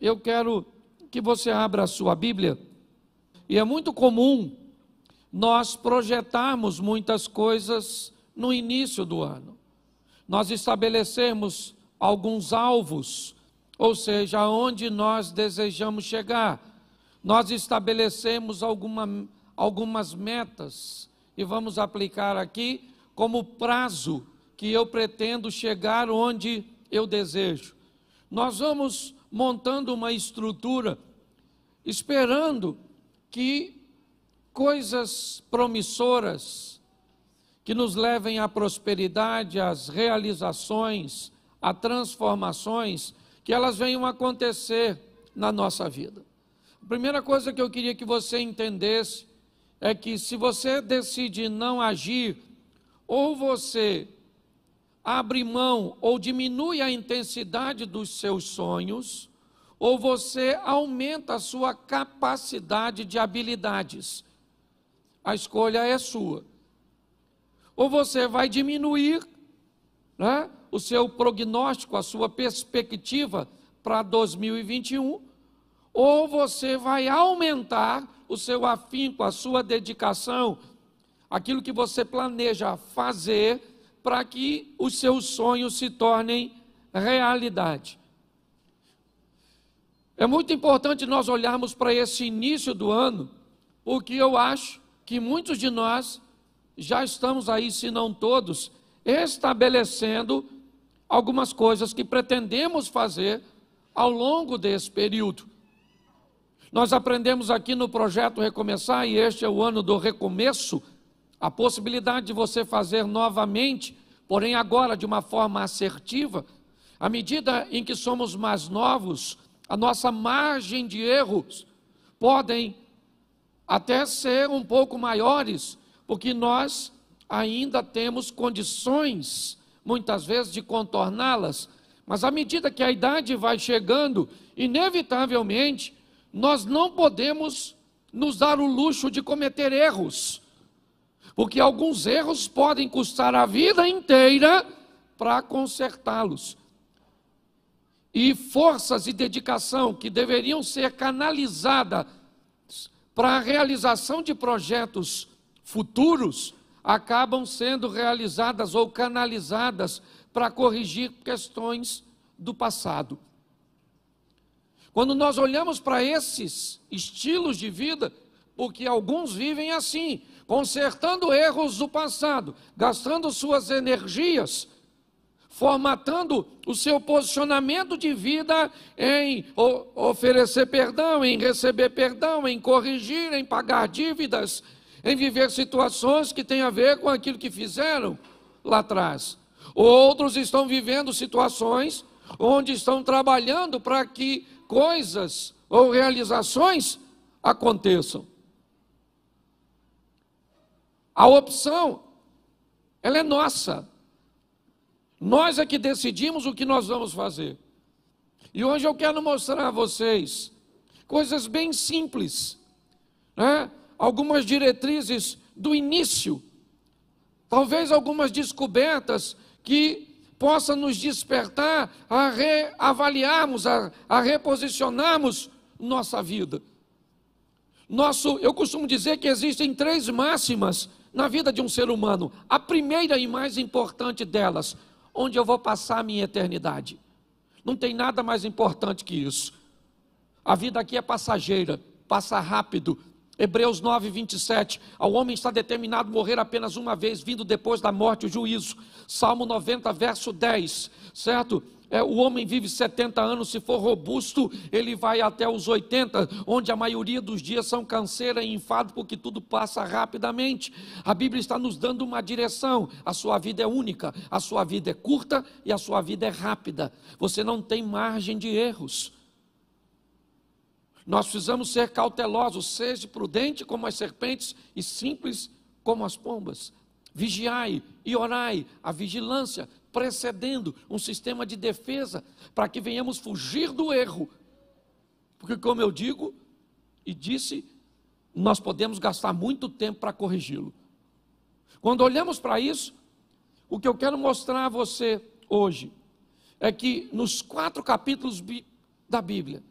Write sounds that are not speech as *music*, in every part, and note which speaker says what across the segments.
Speaker 1: eu quero que você abra a sua Bíblia. E é muito comum nós projetarmos muitas coisas no início do ano. Nós estabelecermos alguns alvos, ou seja, aonde nós desejamos chegar. Nós estabelecemos alguma, algumas metas e vamos aplicar aqui como prazo que eu pretendo chegar onde eu desejo. Nós vamos montando uma estrutura, esperando que coisas promissoras que nos levem à prosperidade, às realizações, a transformações, que elas venham acontecer na nossa vida. A primeira coisa que eu queria que você entendesse é que se você decide não agir, ou você abre mão ou diminui a intensidade dos seus sonhos, ou você aumenta a sua capacidade de habilidades. A escolha é sua. Ou você vai diminuir né, o seu prognóstico, a sua perspectiva para 2021, ou você vai aumentar o seu afinco, a sua dedicação, aquilo que você planeja fazer para que os seus sonhos se tornem realidade. É muito importante nós olharmos para esse início do ano, porque eu acho que muitos de nós já estamos aí, se não todos, estabelecendo algumas coisas que pretendemos fazer ao longo desse período. Nós aprendemos aqui no projeto Recomeçar, e este é o ano do recomeço a possibilidade de você fazer novamente, porém agora de uma forma assertiva, à medida em que somos mais novos, a nossa margem de erros podem até ser um pouco maiores, porque nós ainda temos condições, muitas vezes, de contorná-las. Mas à medida que a idade vai chegando, inevitavelmente, nós não podemos nos dar o luxo de cometer erros porque alguns erros podem custar a vida inteira para consertá-los. E forças e dedicação que deveriam ser canalizadas para a realização de projetos futuros acabam sendo realizadas ou canalizadas para corrigir questões do passado. Quando nós olhamos para esses estilos de vida, porque alguns vivem assim, consertando erros do passado, gastando suas energias, formatando o seu posicionamento de vida em oferecer perdão, em receber perdão, em corrigir, em pagar dívidas, em viver situações que têm a ver com aquilo que fizeram lá atrás. Outros estão vivendo situações onde estão trabalhando para que coisas ou realizações aconteçam. A opção, ela é nossa. Nós é que decidimos o que nós vamos fazer. E hoje eu quero mostrar a vocês coisas bem simples, né? algumas diretrizes do início, talvez algumas descobertas que possam nos despertar a reavaliarmos, a, a reposicionarmos nossa vida. Nosso, eu costumo dizer que existem três máximas na vida de um ser humano, a primeira e mais importante delas, onde eu vou passar a minha eternidade. Não tem nada mais importante que isso. A vida aqui é passageira, passa rápido. Hebreus 9, 27. Ao homem está determinado morrer apenas uma vez, vindo depois da morte o juízo. Salmo 90, verso 10. Certo? É, o homem vive 70 anos, se for robusto, ele vai até os 80, onde a maioria dos dias são canseira e enfado, porque tudo passa rapidamente. A Bíblia está nos dando uma direção: a sua vida é única, a sua vida é curta e a sua vida é rápida. Você não tem margem de erros. Nós precisamos ser cautelosos, seja prudente como as serpentes e simples como as pombas. Vigiai e orai, a vigilância precedendo um sistema de defesa para que venhamos fugir do erro. Porque, como eu digo e disse, nós podemos gastar muito tempo para corrigi-lo. Quando olhamos para isso, o que eu quero mostrar a você hoje é que nos quatro capítulos da Bíblia,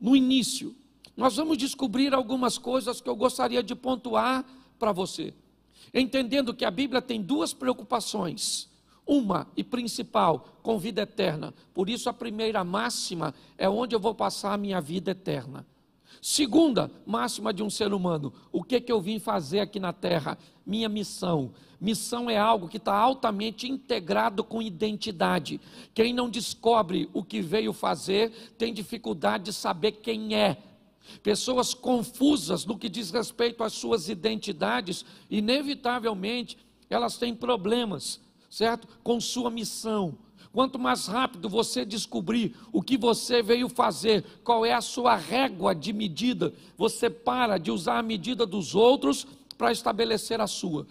Speaker 1: no início, nós vamos descobrir algumas coisas que eu gostaria de pontuar para você, entendendo que a Bíblia tem duas preocupações uma e principal, com vida eterna. Por isso, a primeira máxima é onde eu vou passar a minha vida eterna. Segunda máxima de um ser humano: o que, que eu vim fazer aqui na terra? Minha missão. Missão é algo que está altamente integrado com identidade. Quem não descobre o que veio fazer tem dificuldade de saber quem é. Pessoas confusas no que diz respeito às suas identidades, inevitavelmente elas têm problemas certo? Com sua missão. Quanto mais rápido você descobrir o que você veio fazer, qual é a sua régua de medida, você para de usar a medida dos outros para estabelecer a sua.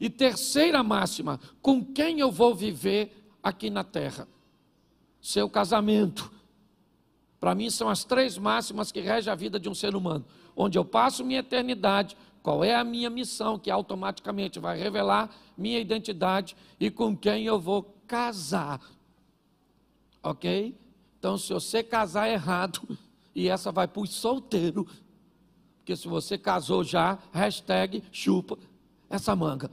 Speaker 1: E terceira máxima: com quem eu vou viver aqui na terra? Seu casamento. Para mim, são as três máximas que regem a vida de um ser humano: onde eu passo minha eternidade, qual é a minha missão, que automaticamente vai revelar minha identidade e com quem eu vou casar. Ok? Então, se você casar errado, *laughs* e essa vai para o solteiro, porque se você casou já, hashtag chupa essa manga.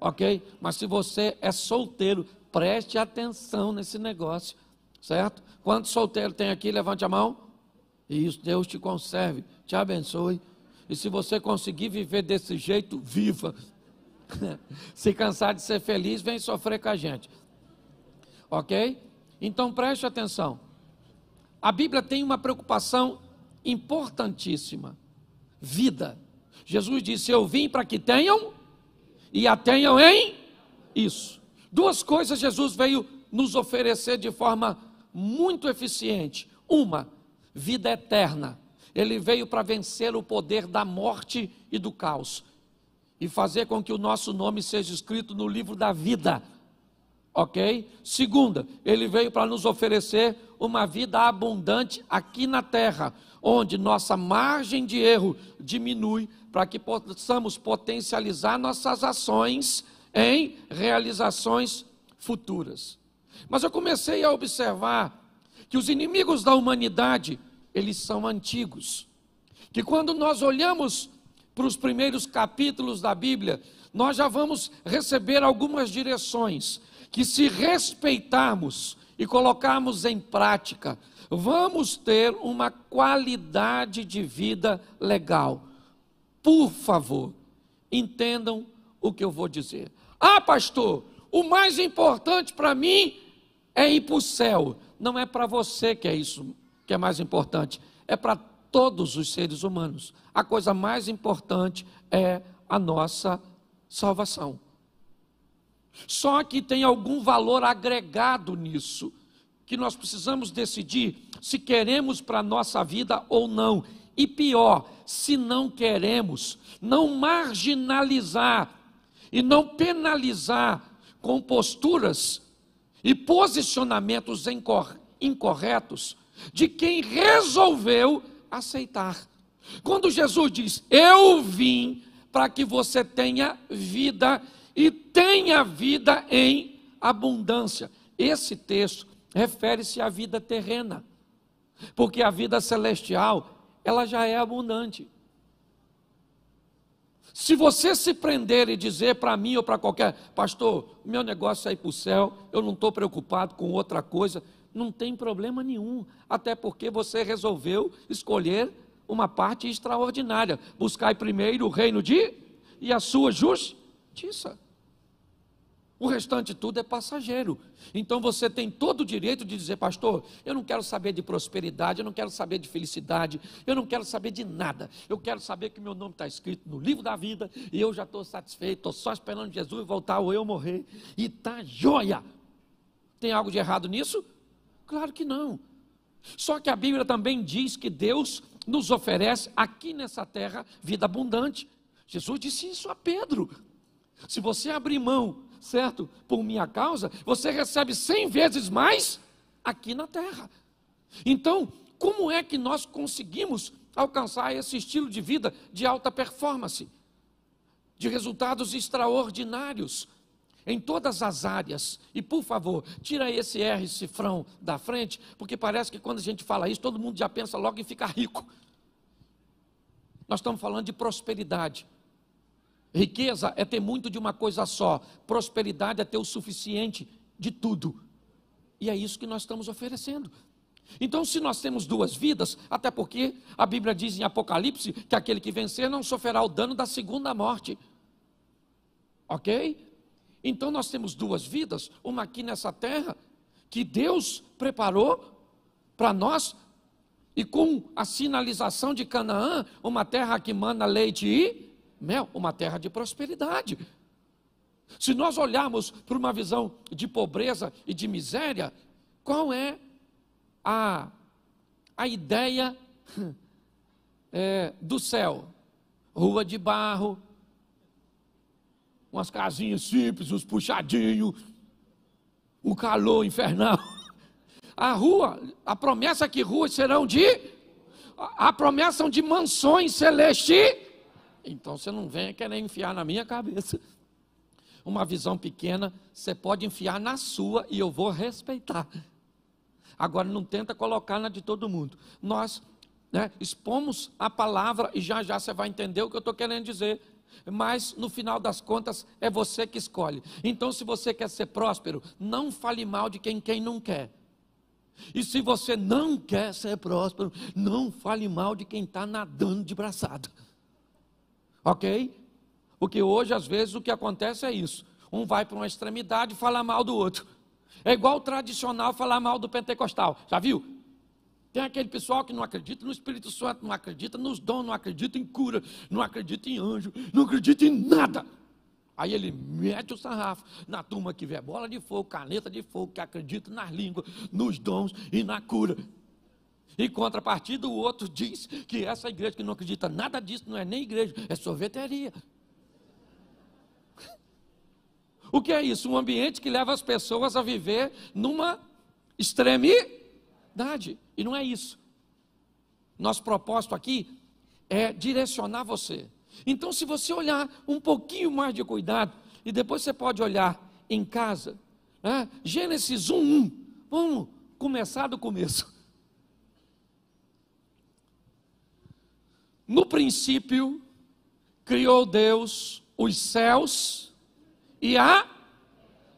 Speaker 1: Ok? Mas se você é solteiro, preste atenção nesse negócio, certo? Quantos solteiro tem aqui? Levante a mão. E isso, Deus te conserve, te abençoe. E se você conseguir viver desse jeito, viva. *laughs* se cansar de ser feliz, vem sofrer com a gente. Ok? Então preste atenção. A Bíblia tem uma preocupação importantíssima: vida. Jesus disse: Eu vim para que tenham e a tenham em isso. Duas coisas Jesus veio nos oferecer de forma muito eficiente: uma, vida eterna. Ele veio para vencer o poder da morte e do caos e fazer com que o nosso nome seja escrito no livro da vida. Ok? Segunda, ele veio para nos oferecer uma vida abundante aqui na terra, onde nossa margem de erro diminui, para que possamos potencializar nossas ações em realizações futuras. Mas eu comecei a observar que os inimigos da humanidade eles são antigos. Que quando nós olhamos para os primeiros capítulos da Bíblia, nós já vamos receber algumas direções que, se respeitarmos e colocarmos em prática, vamos ter uma qualidade de vida legal. Por favor, entendam o que eu vou dizer. Ah, pastor, o mais importante para mim é ir para o céu. Não é para você que é isso, que é mais importante? É para todos os seres humanos. A coisa mais importante é a nossa salvação. Só que tem algum valor agregado nisso, que nós precisamos decidir se queremos para a nossa vida ou não. E pior, se não queremos, não marginalizar e não penalizar com posturas e posicionamentos incorretos de quem resolveu aceitar. Quando Jesus diz: Eu vim para que você tenha vida e tenha vida em abundância. Esse texto refere-se à vida terrena, porque a vida celestial, ela já é abundante. Se você se prender e dizer para mim ou para qualquer pastor, meu negócio é ir para o céu, eu não estou preocupado com outra coisa, não tem problema nenhum, até porque você resolveu escolher uma parte extraordinária. buscar primeiro o reino de e a sua justiça. O restante tudo é passageiro. Então você tem todo o direito de dizer, pastor, eu não quero saber de prosperidade, eu não quero saber de felicidade, eu não quero saber de nada. Eu quero saber que meu nome está escrito no livro da vida e eu já estou satisfeito, estou só esperando Jesus voltar ou eu morrer. E tá joia. Tem algo de errado nisso? Claro que não. Só que a Bíblia também diz que Deus nos oferece aqui nessa terra vida abundante. Jesus disse isso a Pedro. Se você abrir mão, certo, por minha causa, você recebe cem vezes mais aqui na terra. Então, como é que nós conseguimos alcançar esse estilo de vida de alta performance, de resultados extraordinários? em todas as áreas. E por favor, tira esse R cifrão da frente, porque parece que quando a gente fala isso, todo mundo já pensa logo em ficar rico. Nós estamos falando de prosperidade. Riqueza é ter muito de uma coisa só, prosperidade é ter o suficiente de tudo. E é isso que nós estamos oferecendo. Então, se nós temos duas vidas, até porque a Bíblia diz em Apocalipse que aquele que vencer não sofrerá o dano da segunda morte. Ok? Então nós temos duas vidas, uma aqui nessa terra, que Deus preparou para nós, e com a sinalização de Canaã, uma terra que mana leite e mel, uma terra de prosperidade. Se nós olharmos para uma visão de pobreza e de miséria, qual é a, a ideia é, *laughs* do céu? Rua de barro, umas casinhas simples, uns puxadinhos, o calor infernal. *laughs* A rua, a promessa é que ruas serão de. A promessa de mansões celestes. Então você não venha querer enfiar na minha cabeça *laughs* uma visão pequena, você pode enfiar na sua e eu vou respeitar. Agora não tenta colocar na de todo mundo. Nós né, expomos a palavra e já já você vai entender o que eu estou querendo dizer mas no final das contas é você que escolhe. Então, se você quer ser próspero, não fale mal de quem quem não quer. E se você não quer ser próspero, não fale mal de quem está nadando de braçada. Ok? Porque hoje, às vezes, o que acontece é isso: um vai para uma extremidade e fala mal do outro. É igual o tradicional falar mal do pentecostal. Já viu? Tem aquele pessoal que não acredita no Espírito Santo, não acredita nos dons, não acredita em cura, não acredita em anjo, não acredita em nada. Aí ele mete o sarrafo na turma que vê bola de fogo, caneta de fogo, que acredita nas línguas, nos dons e na cura. Em contrapartida, o outro diz que essa igreja que não acredita nada disso não é nem igreja, é sorveteria. *laughs* O que é isso? Um ambiente que leva as pessoas a viver numa extremidade verdade, e não é isso. Nosso propósito aqui é direcionar você. Então, se você olhar um pouquinho mais de cuidado, e depois você pode olhar em casa, né? Gênesis 1, 1, vamos começar do começo. No princípio, criou Deus os céus e a.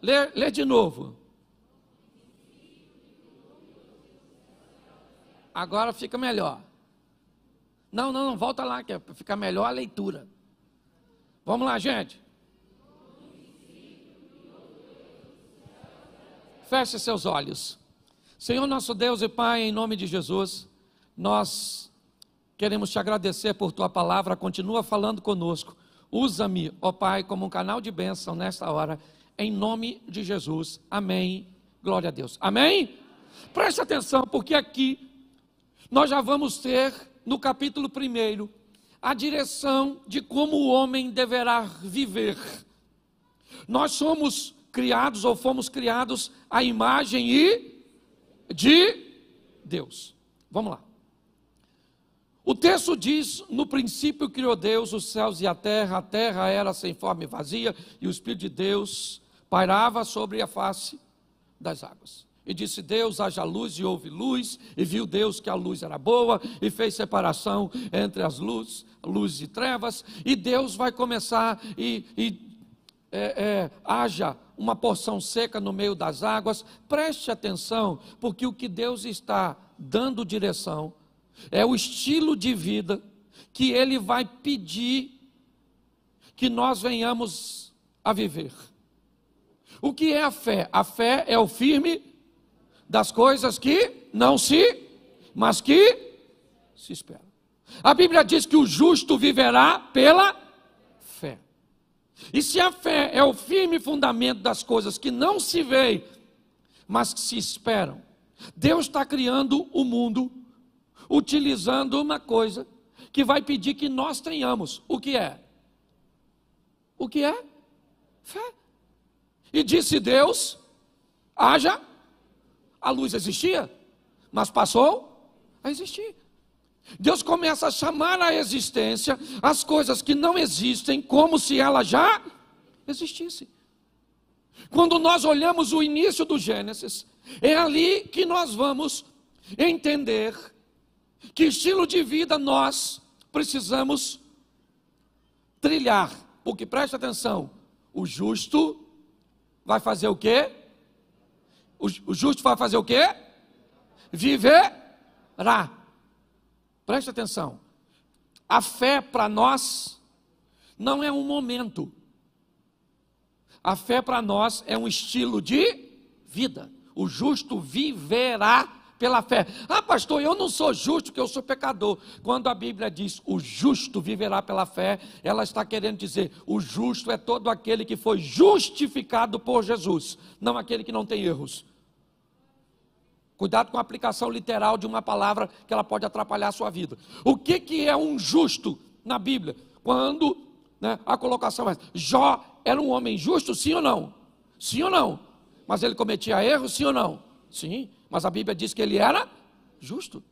Speaker 1: Lê, lê de novo. agora fica melhor. Não, não, não, volta lá, que fica é ficar melhor a leitura. Vamos lá, gente. Feche seus olhos. Senhor nosso Deus e Pai, em nome de Jesus, nós queremos te agradecer por tua palavra, continua falando conosco. Usa-me, ó Pai, como um canal de bênção nesta hora, em nome de Jesus. Amém. Glória a Deus. Amém? Preste atenção, porque aqui nós já vamos ter no capítulo 1 a direção de como o homem deverá viver. Nós somos criados ou fomos criados à imagem e de Deus. Vamos lá. O texto diz: No princípio criou Deus os céus e a terra, a terra era sem forma e vazia, e o Espírito de Deus pairava sobre a face das águas e disse: Deus, haja luz, e houve luz, e viu Deus que a luz era boa, e fez separação entre as luzes, luz e trevas, e Deus vai começar e, e é, é, haja uma porção seca no meio das águas, preste atenção, porque o que Deus está dando direção é o estilo de vida que Ele vai pedir que nós venhamos a viver. O que é a fé? A fé é o firme das coisas que não se, mas que se esperam. A Bíblia diz que o justo viverá pela fé. E se a fé é o firme fundamento das coisas que não se veem, mas que se esperam, Deus está criando o mundo utilizando uma coisa que vai pedir que nós tenhamos. O que é? O que é? Fé. E disse Deus: haja a luz existia, mas passou a existir. Deus começa a chamar à existência as coisas que não existem, como se elas já existissem. Quando nós olhamos o início do Gênesis, é ali que nós vamos entender que estilo de vida nós precisamos trilhar. Porque preste atenção, o justo vai fazer o quê? O, justo vai fazer o quê? Viverá. Preste atenção. A fé para nós não é um momento. A fé para nós é um estilo de vida. O justo viverá pela fé. Ah, pastor, eu não sou justo porque eu sou pecador. Quando a Bíblia diz o justo viverá pela fé, ela está querendo dizer o justo é todo aquele que foi justificado por Jesus, não aquele que não tem erros. Cuidado com a aplicação literal de uma palavra que ela pode atrapalhar a sua vida. O que, que é um justo na Bíblia? Quando né, a colocação é: Jó era um homem justo, sim ou não? Sim ou não? Mas ele cometia erro, sim ou não? Sim, mas a Bíblia diz que ele era justo.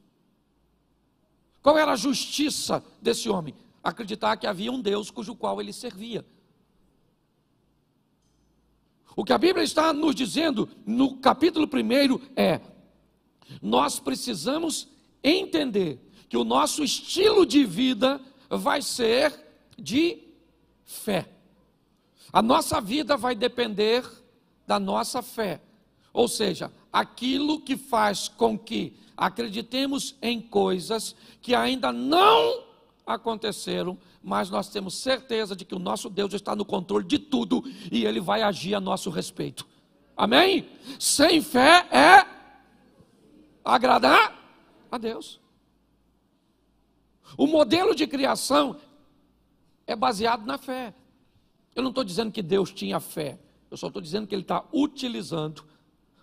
Speaker 1: Qual era a justiça desse homem? Acreditar que havia um Deus cujo qual ele servia. O que a Bíblia está nos dizendo no capítulo 1 é: nós precisamos entender que o nosso estilo de vida vai ser de fé. A nossa vida vai depender da nossa fé, ou seja, aquilo que faz com que acreditemos em coisas que ainda não aconteceram, mas nós temos certeza de que o nosso Deus está no controle de tudo e ele vai agir a nosso respeito. Amém? Sem fé é agradar a Deus. O modelo de criação é baseado na fé. Eu não estou dizendo que Deus tinha fé, eu só estou dizendo que Ele está utilizando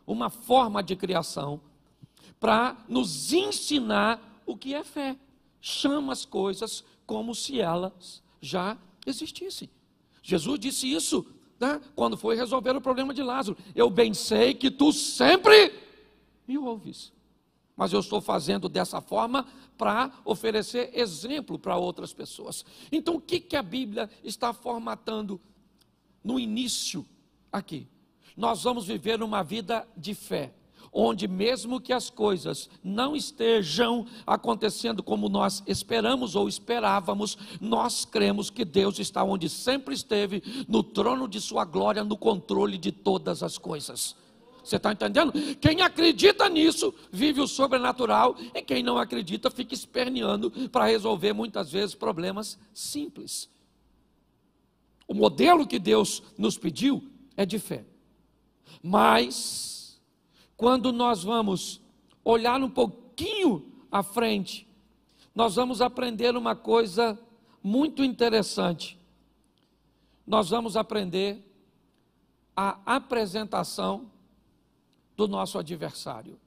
Speaker 1: uma forma de criação para nos ensinar o que é fé. Chama as coisas como se elas já existissem. Jesus disse isso né, quando foi resolver o problema de Lázaro. Eu bem sei que tu sempre me ouves mas eu estou fazendo dessa forma para oferecer exemplo para outras pessoas. Então, o que, que a Bíblia está formatando no início aqui? Nós vamos viver uma vida de fé, onde mesmo que as coisas não estejam acontecendo como nós esperamos ou esperávamos, nós cremos que Deus está onde sempre esteve, no trono de Sua glória, no controle de todas as coisas. Você está entendendo? Quem acredita nisso vive o sobrenatural e quem não acredita fica esperneando para resolver muitas vezes problemas simples. O modelo que Deus nos pediu é de fé. Mas, quando nós vamos olhar um pouquinho à frente, nós vamos aprender uma coisa muito interessante. Nós vamos aprender a apresentação do nosso adversário.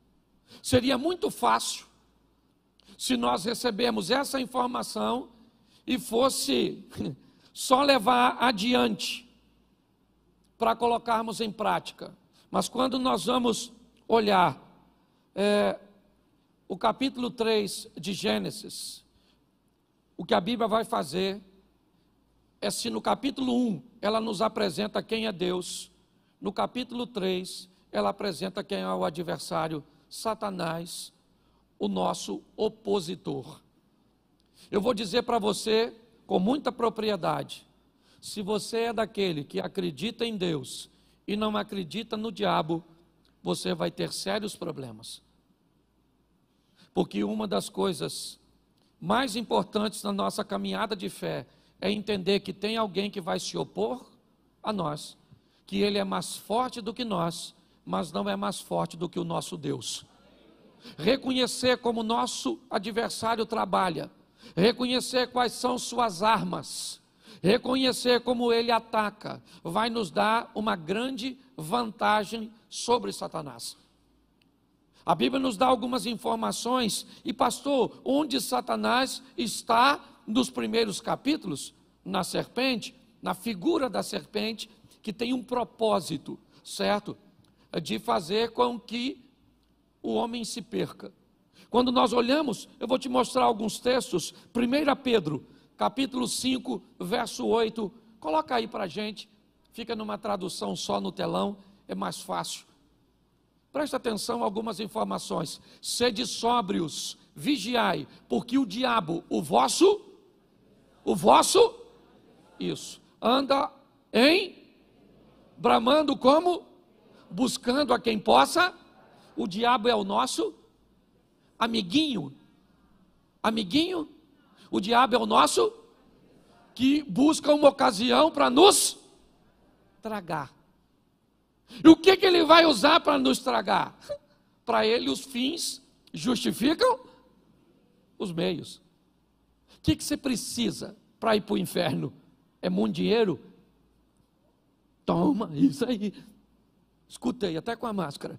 Speaker 1: Seria muito fácil se nós recebemos essa informação e fosse *laughs* só levar adiante para colocarmos em prática. Mas quando nós vamos olhar é, o capítulo 3 de Gênesis, o que a Bíblia vai fazer é se no capítulo 1 ela nos apresenta quem é Deus, no capítulo 3 ela apresenta quem é o adversário: Satanás, o nosso opositor. Eu vou dizer para você com muita propriedade: se você é daquele que acredita em Deus e não acredita no diabo, você vai ter sérios problemas. Porque uma das coisas mais importantes na nossa caminhada de fé é entender que tem alguém que vai se opor a nós, que ele é mais forte do que nós mas não é mais forte do que o nosso Deus. Reconhecer como nosso adversário trabalha, reconhecer quais são suas armas, reconhecer como ele ataca, vai nos dar uma grande vantagem sobre Satanás. A Bíblia nos dá algumas informações, e pastor, onde Satanás está nos primeiros capítulos? Na serpente, na figura da serpente, que tem um propósito, certo? de fazer com que o homem se perca. Quando nós olhamos, eu vou te mostrar alguns textos. 1 Pedro, capítulo 5, verso 8. Coloca aí para a gente. Fica numa tradução só no telão, é mais fácil. Presta atenção a algumas informações. Sede sóbrios, vigiai, porque o diabo, o vosso, o vosso, isso, anda em, bramando como buscando a quem possa. O diabo é o nosso amiguinho. Amiguinho? O diabo é o nosso que busca uma ocasião para nos tragar. E o que, que ele vai usar para nos tragar? *laughs* Para ele, os fins justificam os meios. O que, que você precisa para ir para o inferno? É muito dinheiro? Toma, isso aí. Escutei, até com a máscara.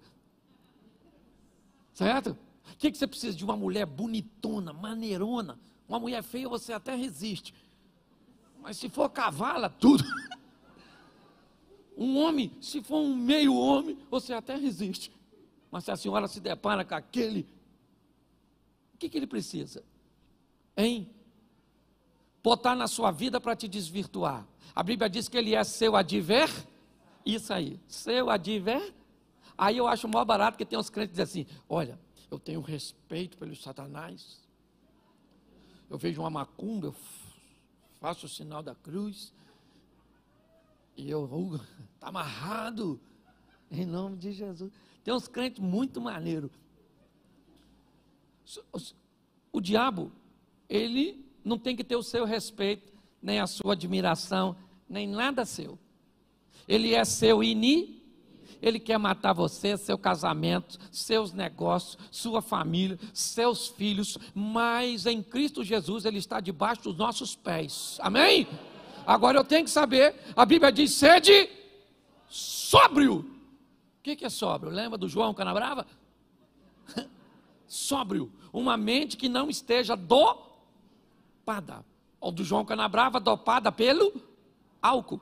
Speaker 1: Certo? O que, que você precisa de uma mulher bonitona, maneirona? Uma mulher feia você até resiste. Mas se for cavala, tudo. Um homem, se for um meio homem, você até resiste. Mas se a senhora se depara com aquele, o que, que ele precisa? Hein? Botar na sua vida para te desvirtuar. A Bíblia diz que ele é seu adver isso aí, seu adver. Aí eu acho maior barato que tem uns crentes que dizem assim: olha, eu tenho respeito pelos satanás. Eu vejo uma macumba, eu faço o sinal da cruz. E eu, está *laughs* amarrado. Em nome de Jesus. Tem uns crentes muito maneiro. O diabo, ele não tem que ter o seu respeito, nem a sua admiração, nem nada seu. Ele é seu inimigo. Ele quer matar você, seu casamento, seus negócios, sua família, seus filhos, mas em Cristo Jesus ele está debaixo dos nossos pés. Amém? Agora eu tenho que saber, a Bíblia diz sede sóbrio. O que, que é sóbrio? Lembra do João Canabrava? *laughs* sóbrio. Uma mente que não esteja dopada. Ou do João Canabrava, dopada pelo álcool.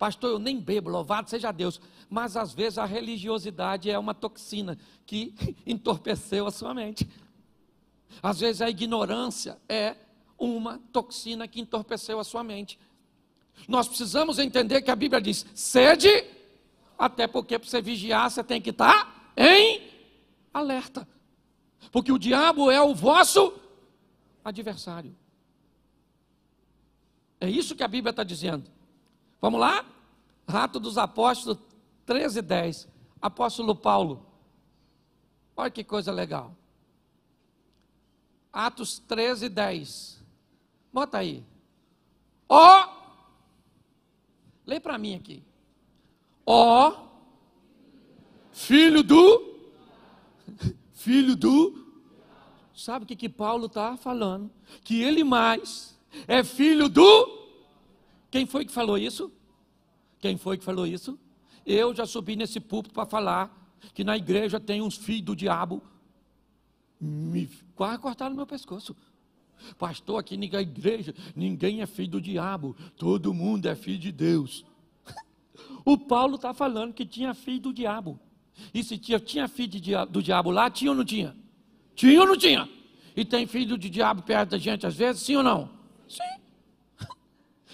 Speaker 1: Pastor, eu nem bebo, louvado seja Deus. Mas às vezes a religiosidade é uma toxina que *laughs* entorpeceu a sua mente. Às vezes a ignorância é uma toxina que entorpeceu a sua mente. Nós precisamos entender que a Bíblia diz: sede, até porque para você vigiar você tem que estar tá em alerta. Porque o diabo é o vosso adversário. É isso que a Bíblia está dizendo. Vamos lá? Rato dos Apóstolos 13, 10. Apóstolo Paulo. Olha que coisa legal. Atos 13, 10. Bota aí. Ó. Oh, lê para mim aqui. Ó. Oh, filho do. Filho do. Sabe o que, que Paulo está falando? Que ele mais é filho do quem foi que falou isso? Quem foi que falou isso? Eu já subi nesse púlpito para falar que na igreja tem uns filhos do diabo. Me quase cortaram meu pescoço. Pastor, aqui ninguém é igreja, ninguém é filho do diabo, todo mundo é filho de Deus. *laughs* O Paulo está falando que tinha filho do diabo. E se tinha, tinha filho do diabo lá, tinha ou não tinha? Tinha ou não tinha? E tem filho de diabo perto da gente às vezes, sim ou não? Sim.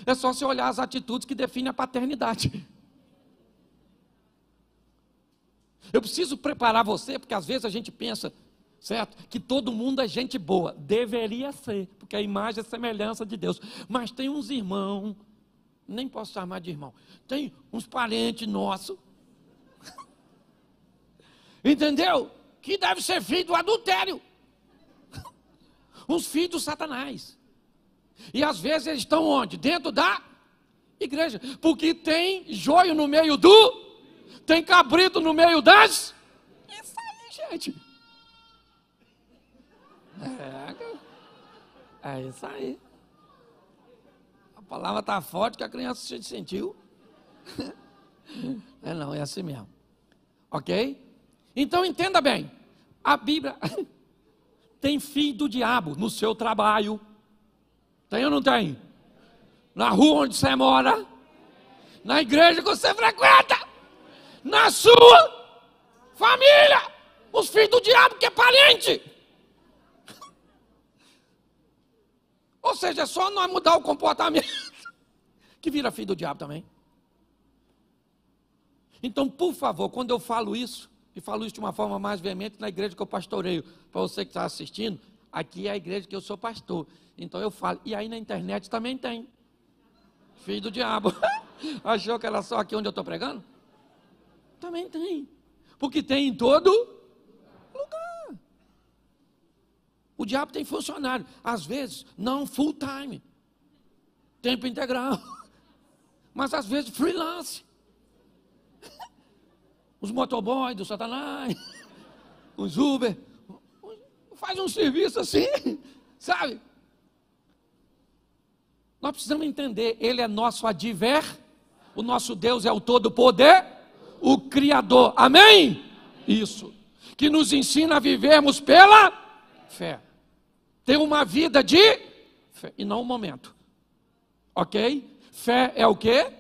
Speaker 1: É só se olhar as atitudes que definem a paternidade. Eu preciso preparar você, porque às vezes a gente pensa, certo? Que todo mundo é gente boa. Deveria ser, porque a imagem é a semelhança de Deus. Mas tem uns irmãos, nem posso chamar de irmão, tem uns parentes nossos. *laughs* Entendeu? Que deve ser filho do adultério. *laughs* uns filhos do Satanás. E às vezes eles estão onde? Dentro da igreja. Porque tem joio no meio do. Tem cabrito no meio das. Isso aí, gente. É, é isso aí. A palavra está forte que a criança se sentiu. É não, é assim mesmo. Ok? Então entenda bem. A Bíblia *laughs* tem fim do diabo no seu trabalho tem ou não tem? Na rua onde você mora? Na igreja que você frequenta? Na sua família? Os filhos do diabo que é parente? *laughs* Ou seja, é só nós mudar o comportamento *laughs* que vira filho do diabo também. Então, por favor, quando eu falo isso, e falo isso de uma forma mais veemente na igreja que eu pastoreio, para você que está assistindo, Aqui é a igreja que eu sou pastor. Então eu falo. E aí na internet também tem. Filho do diabo. *laughs* Achou que era só aqui onde eu estou pregando? Também tem. Porque tem em todo lugar. O diabo tem funcionário. Às vezes, não full time. Tempo integral. *laughs* Mas às vezes, freelance. *laughs* Os motoboys do Satanás. Os Uber faz um serviço assim, *laughs* sabe? Nós precisamos entender, Ele é nosso adver, o nosso Deus é o Todo-Poder, o Criador, amém? Isso, que nos ensina a vivermos pela fé, ter uma vida de fé, e não um momento, ok? Fé é o que?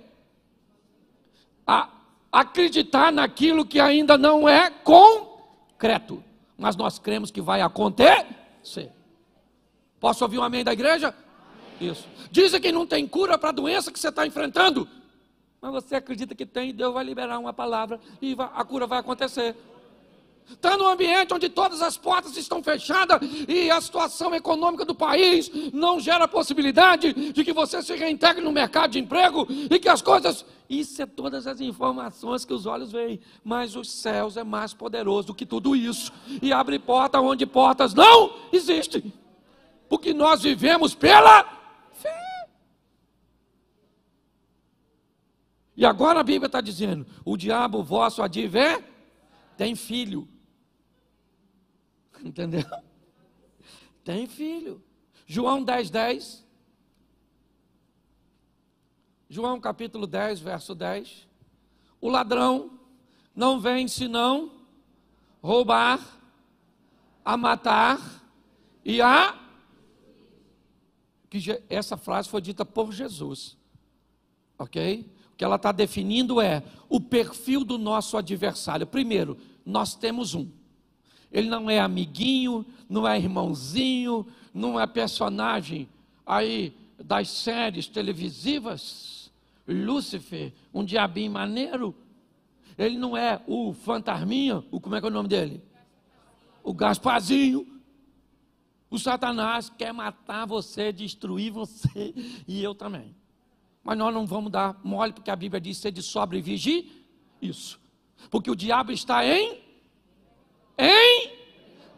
Speaker 1: A acreditar naquilo que ainda não é concreto mas nós cremos que vai acontecer. Posso ouvir um amém da igreja? Isso. Dizem que não tem cura para a doença que você está enfrentando, mas você acredita que tem, Deus vai liberar uma palavra e a cura vai acontecer está num ambiente onde todas as portas estão fechadas e a situação econômica do país não gera possibilidade de que você se reintegre no mercado de emprego e que as coisas. Isso é todas as informações que os olhos veem, mas os céus é mais poderoso do que tudo isso e abre porta onde portas não existem, porque nós vivemos pela fé. E agora a Bíblia está dizendo: o diabo vosso adver tem filho. Entendeu? *laughs* Tem filho. João 10, 10. João capítulo 10, verso 10. O ladrão não vem senão roubar, a matar e a. Que essa frase foi dita por Jesus. Ok? O que ela está definindo é o perfil do nosso adversário. Primeiro, nós temos um ele não é amiguinho, não é irmãozinho, não é personagem aí das séries televisivas. Lúcifer, um diabinho maneiro. Ele não é o Fantarminha, o como é que é o nome dele? O Gasparzinho. O Satanás quer matar você, destruir você *laughs* e eu também. Mas nós não vamos dar mole, porque a Bíblia diz ser de sobre e vigie. Isso. Porque o diabo está em Hein?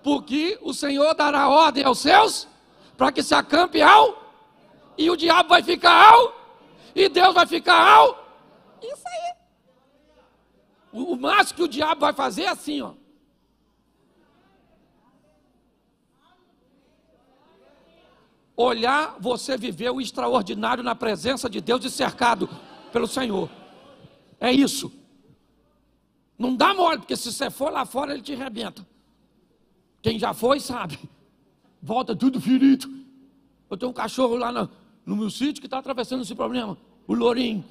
Speaker 1: Porque o Senhor dará ordem aos seus para que se acampe ao e o diabo vai ficar ao e Deus vai ficar ao. Isso aí. O, o máximo que o diabo vai fazer é assim, ó. Olhar você viver o extraordinário na presença de Deus e cercado pelo Senhor. É isso. Não dá mole, porque se você for lá fora, ele te arrebenta. Quem já foi, sabe. Volta tudo ferido. Eu tenho um cachorro lá no, no meu sítio que está atravessando esse problema. O lourinho.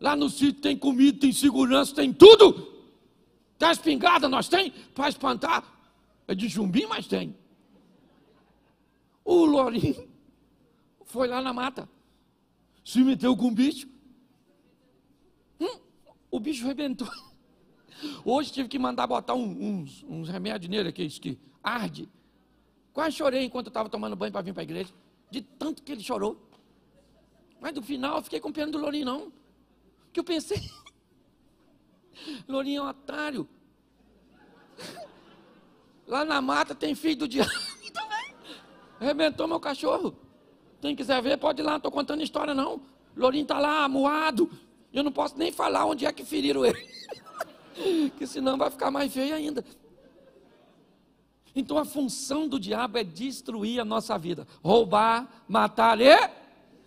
Speaker 1: Lá no sítio tem comida, tem segurança, tem tudo. Tem espingarda, nós tem, para espantar. É de jumbim, mas tem. O lourinho foi lá na mata. Se meteu com bicho o bicho rebentou. *laughs* Hoje tive que mandar botar um, uns, uns remédios nele, aqueles isso que arde. Quase chorei enquanto eu estava tomando banho para vir para a igreja, de tanto que ele chorou. Mas no final eu fiquei com pena do Lourinho, não. Que eu pensei, *laughs* Lourinho é um otário. *laughs* Lá na mata tem filho do diabo também. meu cachorro. Quem quiser ver, pode ir lá, não estou contando história, não. Lourinho está lá, moado. Eu não posso nem falar onde é que feriram ele, *laughs* que senão vai ficar mais feio ainda. Então a função do diabo é destruir a nossa vida, roubar, matar e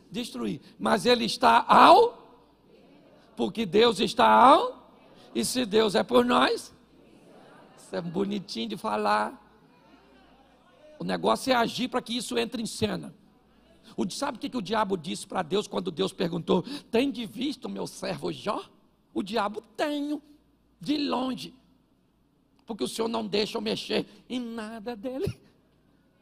Speaker 1: destruir. Mas ele está ao, porque Deus está ao, e se Deus é por nós, isso é bonitinho de falar. O negócio é agir para que isso entre em cena. O, sabe o que, que o diabo disse para Deus quando Deus perguntou: Tem de visto meu servo Jó? O diabo tenho, de longe, porque o Senhor não deixa eu mexer em nada dele. *laughs*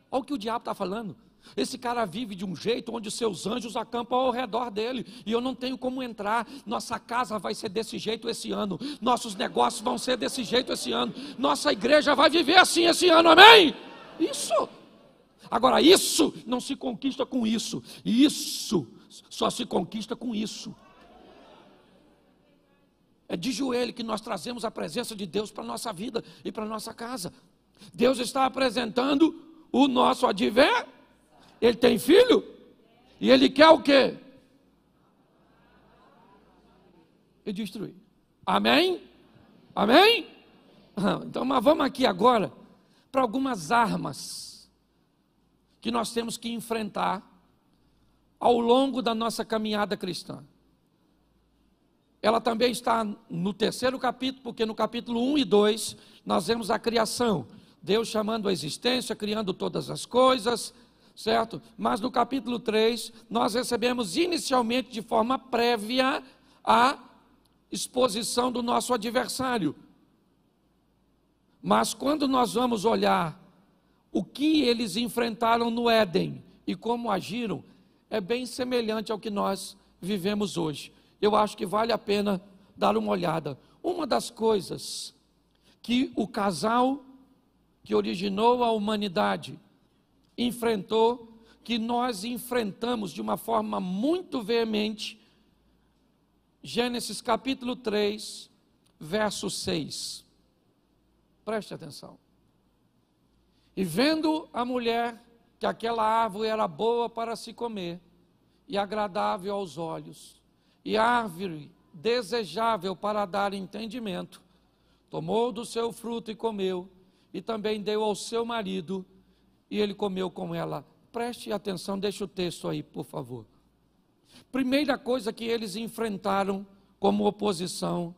Speaker 1: Olha o que o diabo está falando. Esse cara vive de um jeito onde seus anjos acampam ao redor dele e eu não tenho como entrar. Nossa casa vai ser desse jeito esse ano, nossos negócios vão ser desse jeito esse ano, nossa igreja vai viver assim esse ano, amém? Isso. Agora, isso não se conquista com isso, isso só se conquista com isso. É de joelho que nós trazemos a presença de Deus para a nossa vida e para a nossa casa. Deus está apresentando o nosso adver. Ele tem filho? E ele quer o quê? E destruir. Amém? Amém? Então, mas vamos aqui agora para algumas armas que nós temos que enfrentar ao longo da nossa caminhada cristã. Ela também está no terceiro capítulo, porque no capítulo 1 e 2 nós vemos a criação, Deus chamando a existência, criando todas as coisas, certo? Mas no capítulo 3 nós recebemos inicialmente de forma prévia a exposição do nosso adversário. Mas quando nós vamos olhar o que eles enfrentaram no Éden e como agiram é bem semelhante ao que nós vivemos hoje. Eu acho que vale a pena dar uma olhada. Uma das coisas que o casal que originou a humanidade enfrentou, que nós enfrentamos de uma forma muito veemente, Gênesis capítulo 3, verso 6. Preste atenção. E vendo a mulher que aquela árvore era boa para se comer, e agradável aos olhos, e árvore desejável para dar entendimento, tomou do seu fruto e comeu, e também deu ao seu marido, e ele comeu com ela. Preste atenção, deixa o texto aí, por favor. Primeira coisa que eles enfrentaram como oposição,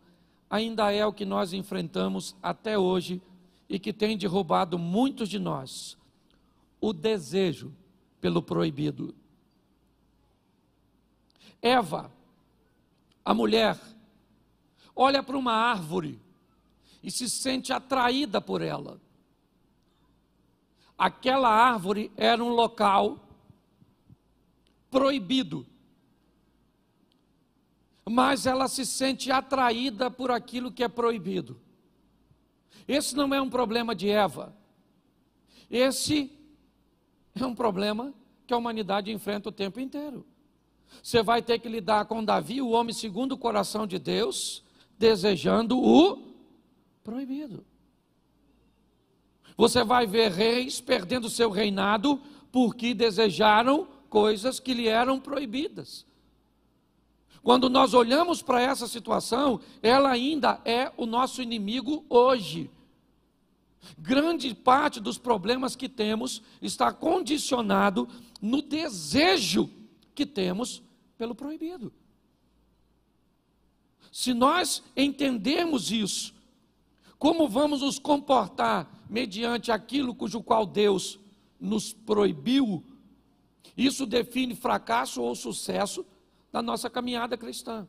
Speaker 1: ainda é o que nós enfrentamos até hoje e que tem derrubado muitos de nós: o desejo pelo proibido. Eva, a mulher, olha para uma árvore e se sente atraída por ela. Aquela árvore era um local proibido. Mas ela se sente atraída por aquilo que é proibido. Esse não é um problema de Eva. Esse é um problema que a humanidade enfrenta o tempo inteiro. Você vai ter que lidar com Davi, o homem segundo o coração de Deus, desejando o proibido. Você vai ver reis perdendo seu reinado porque desejaram coisas que lhe eram proibidas. Quando nós olhamos para essa situação, ela ainda é o nosso inimigo hoje. Grande parte dos problemas que temos está condicionado no desejo que temos pelo proibido. Se nós entendermos isso, como vamos nos comportar mediante aquilo cujo qual Deus nos proibiu, isso define fracasso ou sucesso da nossa caminhada cristã.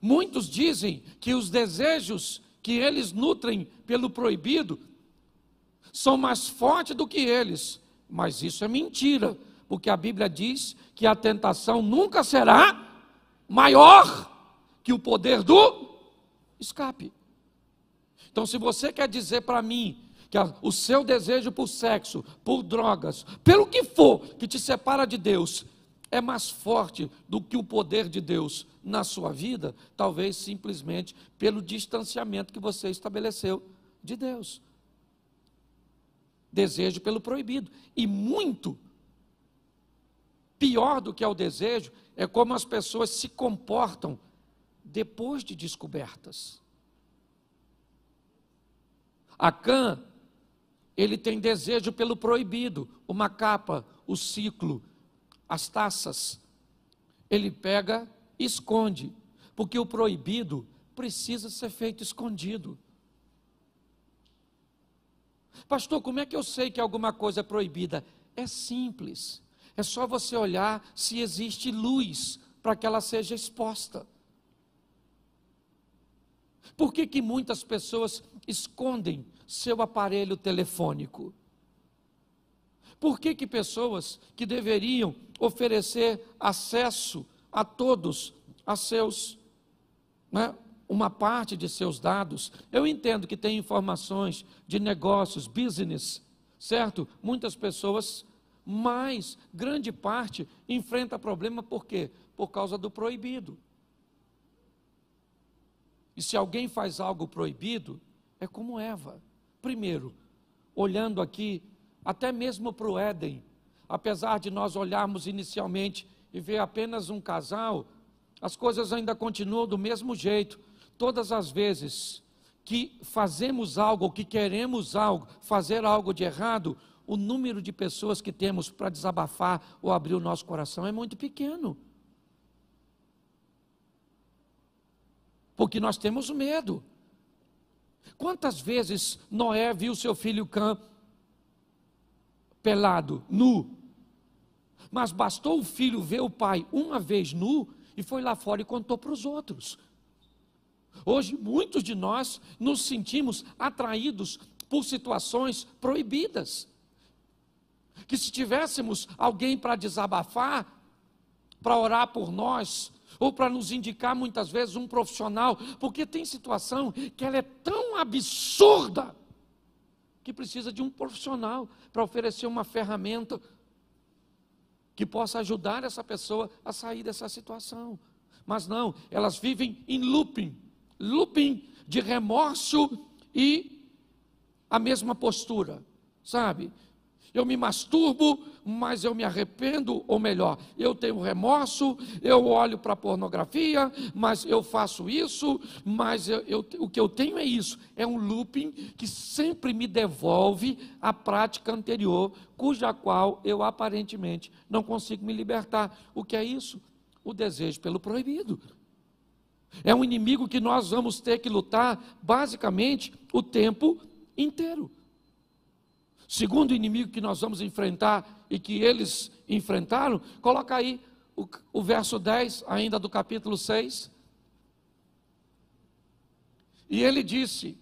Speaker 1: Muitos dizem que os desejos que eles nutrem pelo proibido são mais fortes do que eles. Mas isso é mentira, porque a Bíblia diz que a tentação nunca será maior que o poder do escape. Então, se você quer dizer para mim que o seu desejo por sexo, por drogas, pelo que for que te separa de Deus, é mais forte do que o poder de Deus na sua vida, talvez simplesmente pelo distanciamento que você estabeleceu de Deus. Desejo pelo proibido. E muito pior do que é o desejo é como as pessoas se comportam depois de descobertas. Acã, ele tem desejo pelo proibido, uma capa, o ciclo, as taças, ele pega e esconde, porque o proibido precisa ser feito escondido. Pastor, como é que eu sei que alguma coisa é proibida? É simples. É só você olhar se existe luz para que ela seja exposta. Por que, que muitas pessoas escondem seu aparelho telefônico? Por que, que pessoas que deveriam oferecer acesso a todos, a seus, né, uma parte de seus dados, eu entendo que tem informações de negócios, business, certo? Muitas pessoas, mas grande parte enfrenta problema por quê? Por causa do proibido. E se alguém faz algo proibido, é como Eva. Primeiro, olhando aqui até mesmo para o Éden. Apesar de nós olharmos inicialmente e ver apenas um casal, as coisas ainda continuam do mesmo jeito. Todas as vezes que fazemos algo, que queremos algo, fazer algo de errado, o número de pessoas que temos para desabafar ou abrir o nosso coração é muito pequeno. Porque nós temos medo. Quantas vezes Noé viu seu filho Cã pelado, nu. Mas bastou o filho ver o pai uma vez nu e foi lá fora e contou para os outros. Hoje, muitos de nós nos sentimos atraídos por situações proibidas. Que se tivéssemos alguém para desabafar, para orar por nós, ou para nos indicar muitas vezes um profissional, porque tem situação que ela é tão absurda que precisa de um profissional para oferecer uma ferramenta que possa ajudar essa pessoa a sair dessa situação. Mas não, elas vivem em looping looping de remorso e a mesma postura, sabe? eu me masturbo, mas eu me arrependo, ou melhor, eu tenho remorso, eu olho para a pornografia, mas eu faço isso, mas eu, eu, o que eu tenho é isso. É um looping que sempre me devolve à prática anterior, cuja qual eu aparentemente não consigo me libertar. O que é isso? O desejo pelo proibido. É um inimigo que nós vamos ter que lutar basicamente o tempo inteiro segundo inimigo que nós vamos enfrentar e que eles enfrentaram, coloca aí o, o verso 10, ainda do capítulo 6. E ele disse: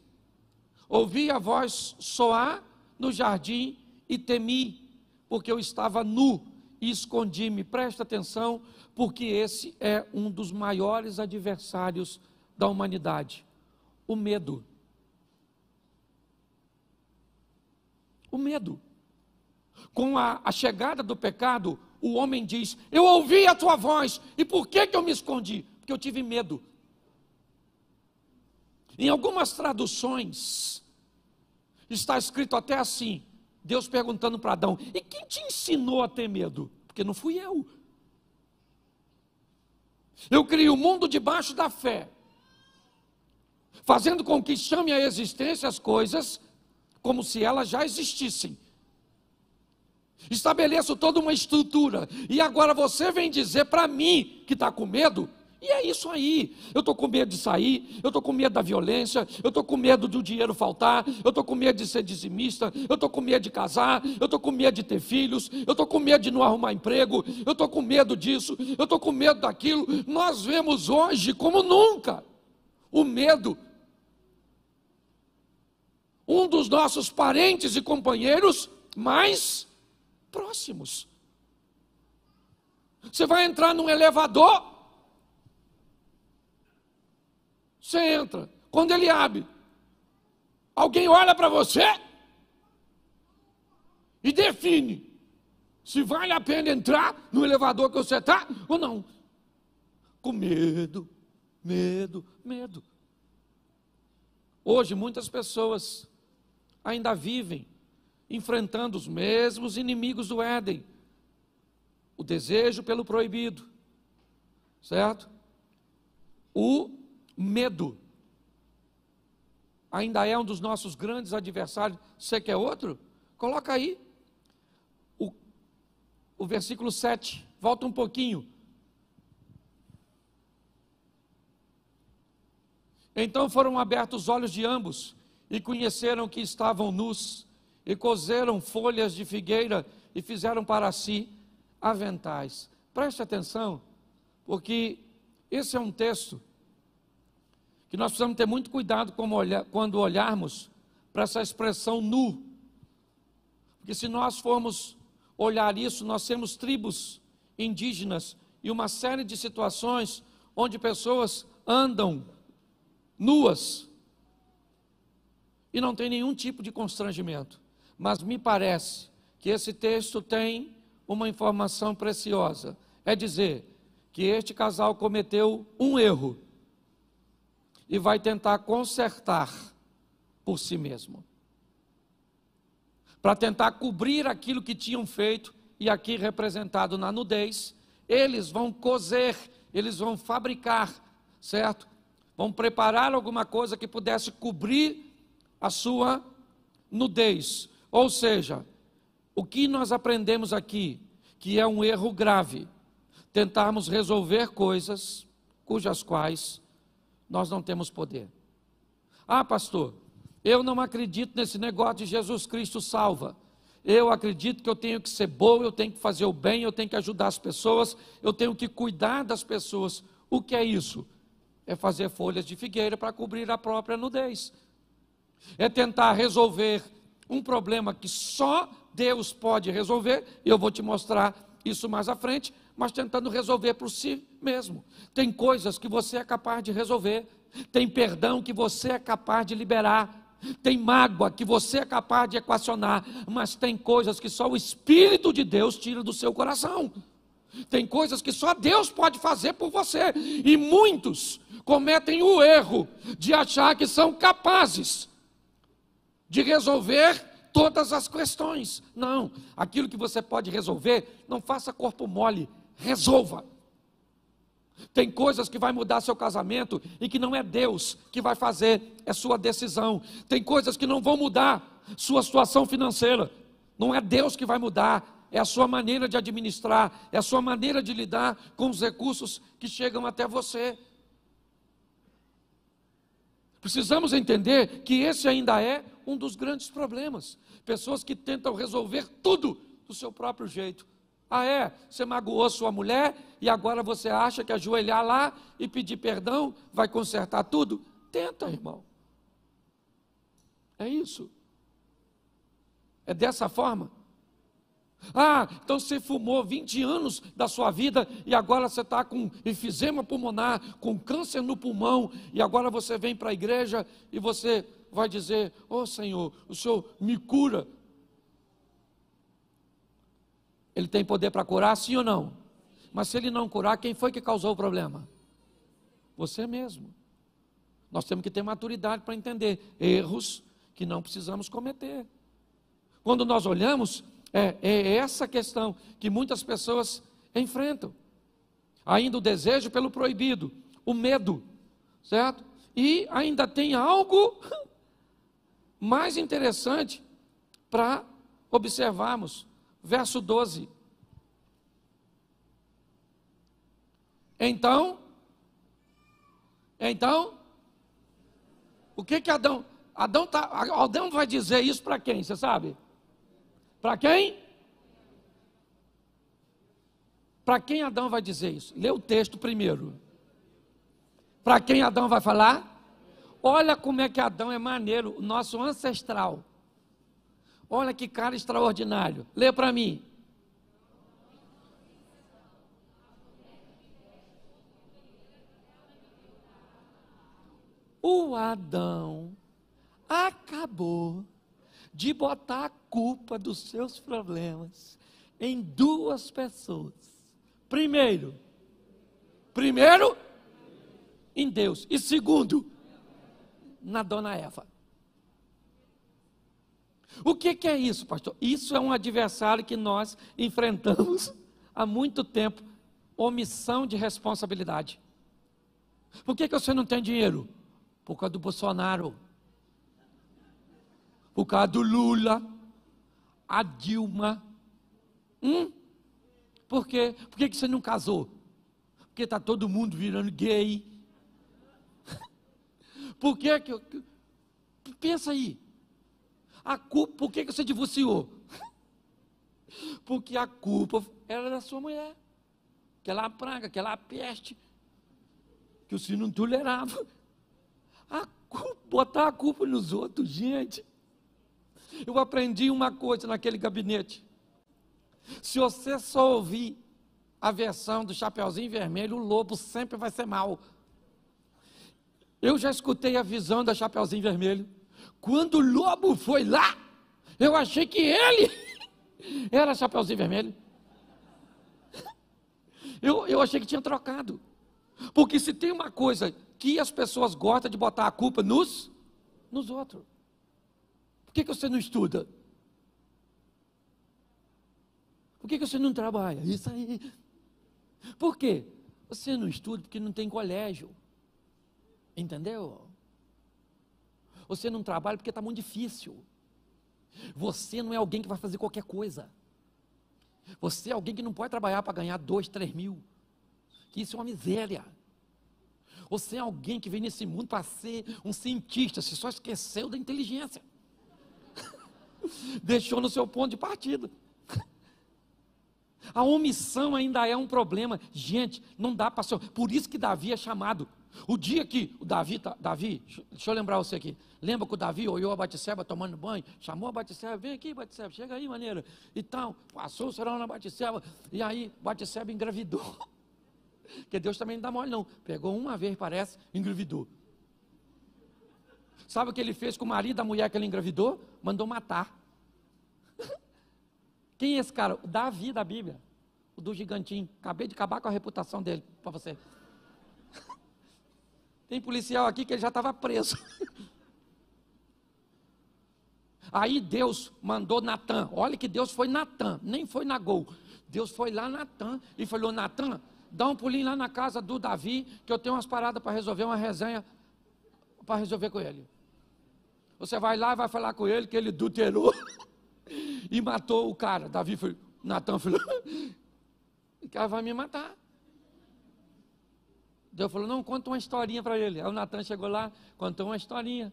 Speaker 1: Ouvi a voz soar no jardim e temi, porque eu estava nu e escondi-me. Presta atenção, porque esse é um dos maiores adversários da humanidade: o medo. O medo. Com a, a chegada do pecado, o homem diz: Eu ouvi a tua voz, e por que, que eu me escondi? Porque eu tive medo. Em algumas traduções, está escrito até assim: Deus perguntando para Adão: E quem te ensinou a ter medo? Porque não fui eu. Eu criei o mundo debaixo da fé, fazendo com que chame a existência as coisas como se elas já existissem. Estabeleço toda uma estrutura. E agora você vem dizer para mim que está com medo. E é isso aí. Eu estou com medo de sair, eu estou com medo da violência, eu estou com medo do dinheiro faltar, eu estou com medo de ser dizimista, eu estou com medo de casar, eu estou com medo de ter filhos, eu estou com medo de não arrumar emprego, eu estou com medo disso, eu estou com medo daquilo. Nós vemos hoje, como nunca, o medo um dos nossos parentes e companheiros mais próximos. Você vai entrar num elevador, você entra. Quando ele abre, alguém olha para você e define se vale a pena entrar no elevador que você está ou não. Com medo, medo, medo. Hoje, muitas pessoas ainda vivem, enfrentando os mesmos inimigos do Éden: o desejo pelo proibido, certo? O medo. Ainda é um dos nossos grandes adversários. Você quer outro? Coloca aí o, o versículo 7. Volta um pouquinho. Então foram abertos os olhos de ambos e conheceram que estavam nus, e cozeram folhas de figueira e fizeram para si aventais. Preste atenção, porque esse é um texto que nós precisamos ter muito cuidado quando olharmos para essa expressão nu. Porque se nós formos olhar isso, nós temos tribos indígenas e uma série de situações onde pessoas andam nuas e não tem nenhum tipo de constrangimento. Mas me parece que esse texto tem uma informação preciosa. É dizer que este casal cometeu um erro e vai tentar consertar por si mesmo. Para tentar cobrir aquilo que tinham feito e aqui representado na nudez, eles vão coser, eles vão fabricar, certo? Vão preparar alguma coisa que pudesse cobrir a sua nudez. Ou seja, o que nós aprendemos aqui, que é um erro grave, tentarmos resolver coisas cujas quais nós não temos poder. Ah, pastor, eu não acredito nesse negócio de Jesus Cristo salva. Eu acredito que eu tenho que ser bom, eu tenho que fazer o bem, eu tenho que ajudar as pessoas, eu tenho que cuidar das pessoas. O que é isso? É fazer folhas de figueira para cobrir a própria nudez é tentar resolver um problema que só Deus pode resolver, e eu vou te mostrar isso mais à frente, mas tentando resolver por si mesmo. Tem coisas que você é capaz de resolver, tem perdão que você é capaz de liberar. Tem mágoa que você é capaz de equacionar, mas tem coisas que só o Espírito de Deus tira do seu coração. Tem coisas que só Deus pode fazer por você. E muitos cometem o erro de achar que são capazes de resolver todas as questões. Não, aquilo que você pode resolver, não faça corpo mole, resolva. Tem coisas que vai mudar seu casamento e que não é Deus que vai fazer, é sua decisão. Tem coisas que não vão mudar sua situação financeira. Não é Deus que vai mudar, é a sua maneira de administrar, é a sua maneira de lidar com os recursos que chegam até você. Precisamos entender que esse ainda é um dos grandes problemas. Pessoas que tentam resolver tudo do seu próprio jeito. Ah, é? Você magoou sua mulher e agora você acha que ajoelhar lá e pedir perdão vai consertar tudo? Tenta, irmão. É isso. É dessa forma. Ah, então você fumou 20 anos da sua vida e agora você está com enfisema pulmonar, com câncer no pulmão, e agora você vem para a igreja e você vai dizer: Ô oh, Senhor, o Senhor me cura. Ele tem poder para curar, sim ou não? Mas se ele não curar, quem foi que causou o problema? Você mesmo. Nós temos que ter maturidade para entender erros que não precisamos cometer. Quando nós olhamos, é, é essa questão que muitas pessoas enfrentam. Ainda o desejo pelo proibido, o medo, certo? E ainda tem algo *laughs* mais interessante para observarmos. Verso 12. Então, então, o que que Adão, Adão, tá, Adão vai dizer isso para quem, você sabe? Para quem? Para quem Adão vai dizer isso? Lê o texto primeiro. Para quem Adão vai falar? Olha como é que Adão é maneiro, nosso ancestral. Olha que cara extraordinário. Lê para mim. O Adão acabou de botar a culpa dos seus problemas em duas pessoas. Primeiro, primeiro em Deus e segundo na dona Eva. O que, que é isso, pastor? Isso é um adversário que nós enfrentamos há muito tempo omissão de responsabilidade. Por que, que você não tem dinheiro? Por causa do Bolsonaro, por causa do Lula, a Dilma. Hum? Por quê? Por que, que você não casou? Porque está todo mundo virando gay. Por que que eu... Pensa aí. A culpa, por que que você divorciou? *laughs* Porque a culpa era da sua mulher. Aquela praga, aquela peste que o senhor não tolerava. A culpa, botar a culpa nos outros, gente. Eu aprendi uma coisa naquele gabinete. Se você só ouvir a versão do Chapeuzinho Vermelho, o lobo sempre vai ser mal. Eu já escutei a visão da Chapeuzinho Vermelho. Quando o lobo foi lá, eu achei que ele *laughs* era Chapeuzinho Vermelho. Eu, eu achei que tinha trocado. Porque se tem uma coisa que as pessoas gostam de botar a culpa nos, nos outros. Por que, que você não estuda? Por que, que você não trabalha? Isso aí. Por quê? Você não estuda porque não tem colégio. Entendeu? Você não trabalha porque está muito difícil. Você não é alguém que vai fazer qualquer coisa. Você é alguém que não pode trabalhar para ganhar dois, três mil. Que isso é uma miséria. Você é alguém que vem nesse mundo para ser um cientista, se só esqueceu da inteligência. *laughs* Deixou no seu ponto de partida. *laughs* A omissão ainda é um problema. Gente, não dá para. Por isso que Davi é chamado o dia que o Davi, tá, Davi, deixa eu lembrar você aqui. Lembra que o Davi olhou a Batisseba tomando banho? Chamou a Batisseba, vem aqui, Batisseba, chega aí, maneira. E tal, passou o serão na Batisseba, e aí Batisseba engravidou. *laughs* Porque Deus também não dá mole, não. Pegou uma vez, parece, engravidou. Sabe o que ele fez com o marido da mulher que ele engravidou? Mandou matar. *laughs* Quem é esse cara? O Davi da Bíblia, o do gigantinho. Acabei de acabar com a reputação dele para você. Tem policial aqui que ele já estava preso. *laughs* Aí Deus mandou Natan. Olha que Deus foi Natan, nem foi na Gol. Deus foi lá Natan e falou: Natan, dá um pulinho lá na casa do Davi, que eu tenho umas paradas para resolver, uma resenha para resolver com ele. Você vai lá e vai falar com ele que ele adulterou *laughs* e matou o cara. Davi foi, Natan falou: *laughs* o cara vai me matar. Deus falou: não, conta uma historinha para ele. Aí o Natan chegou lá, contou uma historinha.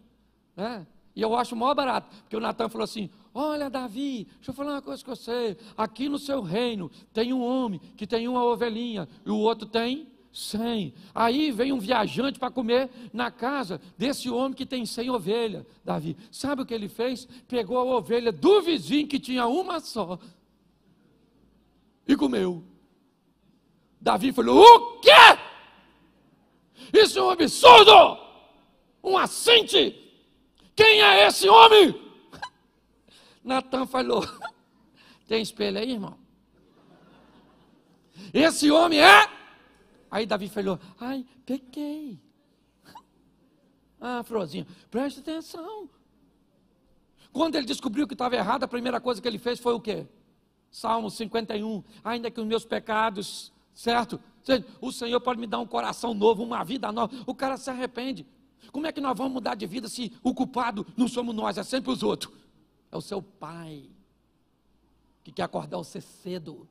Speaker 1: Né? E eu acho mó barato, porque o Natan falou assim: Olha, Davi, deixa eu falar uma coisa com você. Aqui no seu reino tem um homem que tem uma ovelhinha e o outro tem cem. Aí vem um viajante para comer na casa desse homem que tem cem ovelhas. Davi, sabe o que ele fez? Pegou a ovelha do vizinho que tinha uma só e comeu. Davi falou: O quê? Isso é um absurdo! Um assente! Quem é esse homem? *laughs* Natan falou: *laughs* Tem espelho aí, irmão? Esse homem é. Aí Davi falou: Ai, pequei. *laughs* Ah, Frozinho, presta atenção. Quando ele descobriu que estava errado, a primeira coisa que ele fez foi o quê? Salmo 51. Ainda que os meus pecados, certo? O Senhor pode me dar um coração novo, uma vida nova. O cara se arrepende. Como é que nós vamos mudar de vida se o culpado não somos nós, é sempre os outros? É o seu pai que quer acordar você cedo.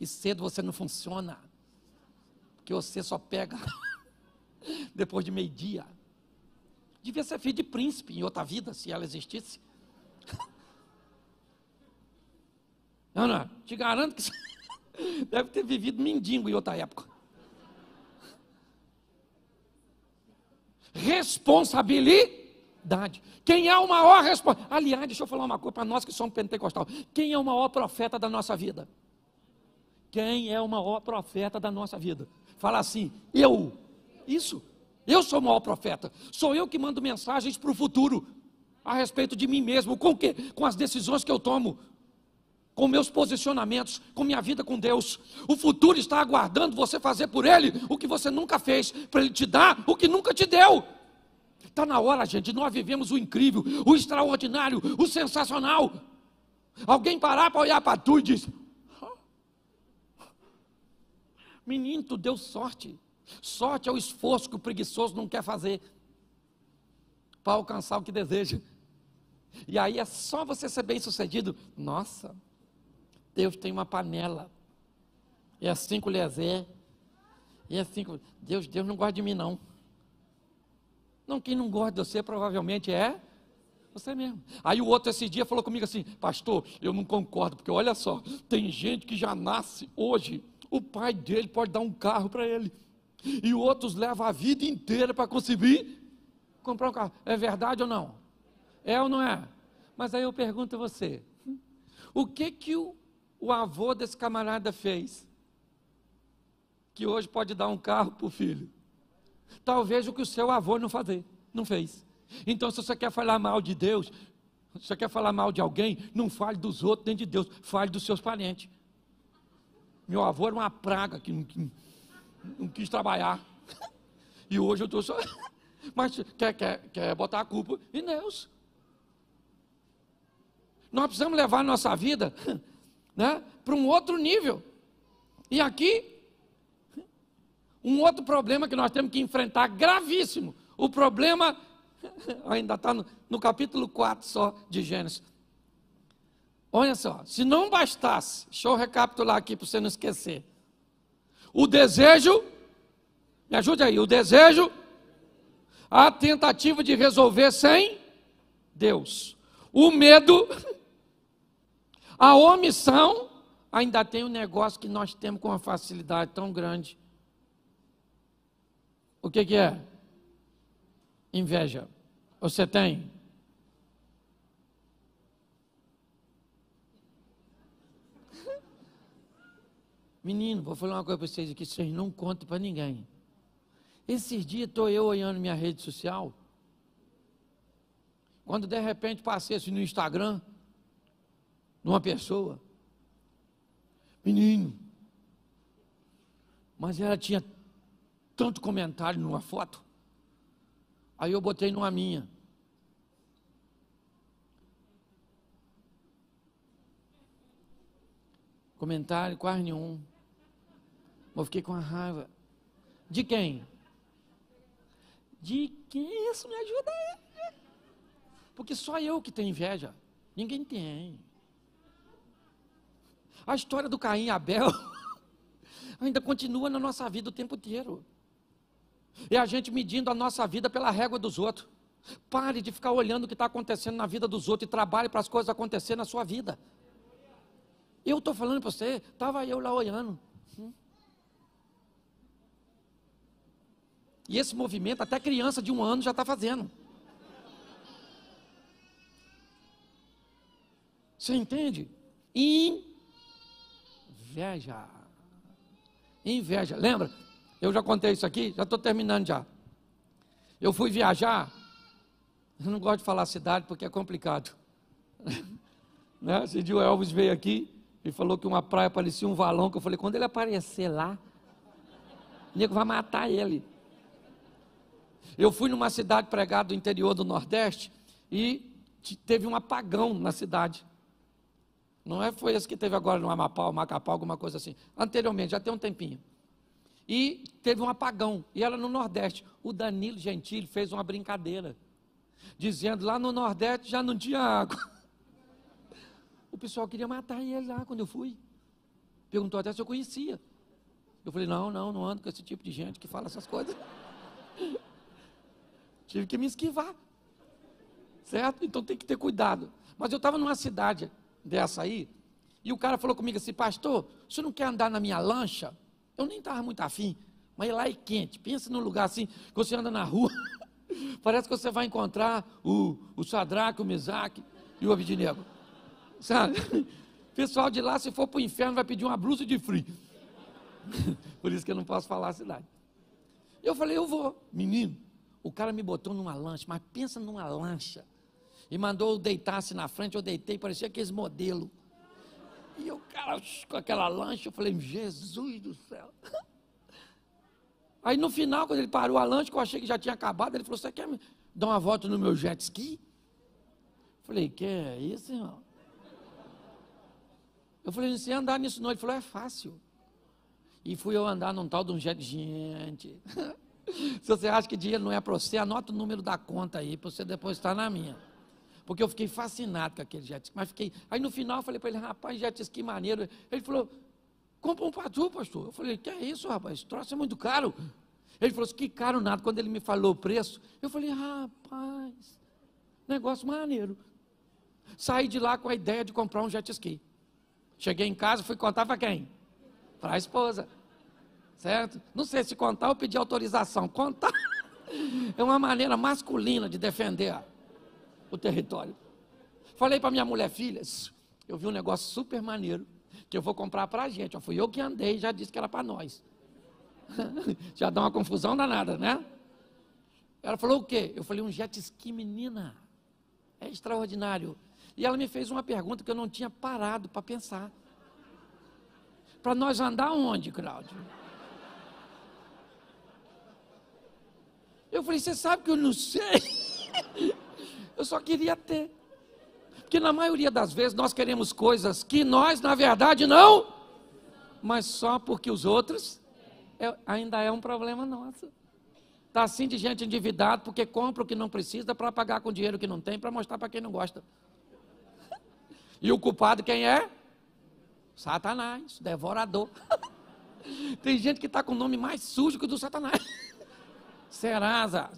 Speaker 1: E cedo você não funciona. Porque você só pega *laughs* depois de meio-dia. Devia ser filho de príncipe em outra vida, se ela existisse. Ana, *laughs* te garanto que. *laughs* Deve ter vivido mendigo em outra época. Responsabilidade. Quem é o maior responsável? Aliás, deixa eu falar uma coisa para nós que somos pentecostal. Quem é o maior profeta da nossa vida? Quem é o maior profeta da nossa vida? Fala assim, eu. Isso. Eu sou o maior profeta. Sou eu que mando mensagens para o futuro a respeito de mim mesmo. Com o quê? Com as decisões que eu tomo com meus posicionamentos, com minha vida com Deus. O futuro está aguardando você fazer por Ele o que você nunca fez, para Ele te dar o que nunca te deu. Está na hora, gente, nós vivemos o incrível, o extraordinário, o sensacional. Alguém parar para olhar para tu e diz: Menino, tu deu sorte. Sorte é o esforço que o preguiçoso não quer fazer para alcançar o que deseja. E aí é só você ser bem sucedido. Nossa, Deus tem uma panela. E é as assim o lezer. E é. é assim cinco. Deus, Deus não gosta de mim, não. Não, quem não gosta de você provavelmente é você mesmo. Aí o outro esse dia falou comigo assim: Pastor, eu não concordo, porque olha só, tem gente que já nasce hoje, o pai dele pode dar um carro para ele, e outros levam a vida inteira para conseguir comprar um carro. É verdade ou não? É ou não é? Mas aí eu pergunto a você: o que que o o avô desse camarada fez, que hoje pode dar um carro para o filho. Talvez o que o seu avô não fazer, não fez. Então, se você quer falar mal de Deus, se você quer falar mal de alguém, não fale dos outros nem de Deus, fale dos seus parentes. Meu avô era uma praga que não, que, não quis trabalhar. E hoje eu estou só. *laughs* Mas quer, quer, quer botar a culpa em Deus. Nós precisamos levar a nossa vida né, para um outro nível. E aqui, um outro problema que nós temos que enfrentar, gravíssimo. O problema *laughs* ainda está no, no, capítulo 4 só de Gênesis. Olha só, se não bastasse, deixa eu recapitular aqui para você não esquecer. O desejo, me ajude aí, o desejo, a tentativa de resolver sem Deus. O medo, *laughs* A omissão ainda tem um negócio que nós temos com uma facilidade tão grande. O que, que é? Inveja. Você tem? Menino, vou falar uma coisa para vocês aqui, vocês não contam para ninguém. Esses dias estou eu olhando minha rede social. Quando de repente passei assim no Instagram, numa pessoa. Menino. Mas ela tinha tanto comentário numa foto. Aí eu botei numa minha. Comentário quase nenhum. Mas eu fiquei com a raiva. De quem? De quem isso me é ajuda? É. Porque só eu que tenho inveja. Ninguém tem. A história do Caim e Abel *laughs* ainda continua na nossa vida o tempo inteiro. É a gente medindo a nossa vida pela régua dos outros. Pare de ficar olhando o que está acontecendo na vida dos outros e trabalhe para as coisas acontecerem na sua vida. Eu estou falando para você, estava eu lá olhando. Hum? E esse movimento, até criança de um ano já está fazendo. Você entende? In Inveja. Inveja. Lembra? Eu já contei isso aqui, já estou terminando já. Eu fui viajar. Eu não gosto de falar cidade porque é complicado. *laughs* né? Esse dia o Elvis veio aqui e falou que uma praia parecia um valão. Que eu falei, quando ele aparecer lá, o nego vai matar ele. Eu fui numa cidade pregada do interior do Nordeste e teve um apagão na cidade. Não é, foi esse que teve agora no Amapá, Macapá, alguma coisa assim. Anteriormente, já tem um tempinho. E teve um apagão, e era no Nordeste. O Danilo Gentili fez uma brincadeira, dizendo lá no Nordeste já não tinha água. *laughs* O pessoal queria matar ele lá quando eu fui. Perguntou até se eu conhecia. Eu falei: não, não, não ando com esse tipo de gente que fala essas coisas. *laughs* Tive que me esquivar. Certo? Então tem que ter cuidado. Mas eu estava numa cidade dessa aí, e o cara falou comigo assim, pastor, você não quer andar na minha lancha? Eu nem estava muito afim, mas lá é quente, pensa num lugar assim, que você anda na rua, *laughs* parece que você vai encontrar o, o Sadraque, o Mesaque e o Abidinego, sabe? *laughs* pessoal de lá, se for para o inferno, vai pedir uma blusa de frio, *laughs* por isso que eu não posso falar a cidade. Eu falei, eu vou, menino, o cara me botou numa lancha, mas pensa numa lancha, e mandou deitar-se na frente, eu deitei, parecia aqueles modelo. E o cara com aquela lancha, eu falei, Jesus do céu. *laughs* Aí no final, quando ele parou a lancha, que eu achei que já tinha acabado, ele falou, você quer dar uma volta no meu jet ski? Eu falei, que é isso, irmão? Eu falei, não sei andar nisso não. Ele falou, é fácil. E fui eu andar num tal de um jet, gente... *laughs* Se você acha que dinheiro não é para você, anota o número da conta aí, para você depositar na minha porque eu fiquei fascinado com aquele jet ski. Mas fiquei. Aí no final eu falei para ele, rapaz, jet ski maneiro. Ele falou, compra um para tu, pastor. Eu falei, que é isso, rapaz? Esse troço é muito caro. Ele falou assim, que caro nada. Quando ele me falou o preço, eu falei, rapaz, negócio maneiro. Saí de lá com a ideia de comprar um jet ski. Cheguei em casa, fui contar para quem? Para a esposa. Certo? Não sei se contar ou pedir autorização. Contar *laughs* é uma maneira masculina de defender o território. Falei para minha mulher, filhas, eu vi um negócio super maneiro que eu vou comprar para a gente. Eu fui eu que andei e já disse que era para nós. *laughs* já dá uma confusão danada, né? Ela falou o quê? Eu falei, um jet ski, menina. É extraordinário. E ela me fez uma pergunta que eu não tinha parado para pensar. Para nós andar onde, Cláudio? Eu falei, você sabe que eu não sei. *laughs* Eu só queria ter. Porque na maioria das vezes nós queremos coisas que nós, na verdade, não, mas só porque os outros é, ainda é um problema nosso. Está assim de gente endividada porque compra o que não precisa para pagar com dinheiro que não tem, para mostrar para quem não gosta. E o culpado quem é? Satanás, devorador. *laughs* Tem gente que está com o nome mais sujo que o do Satanás. *laughs* Serasa.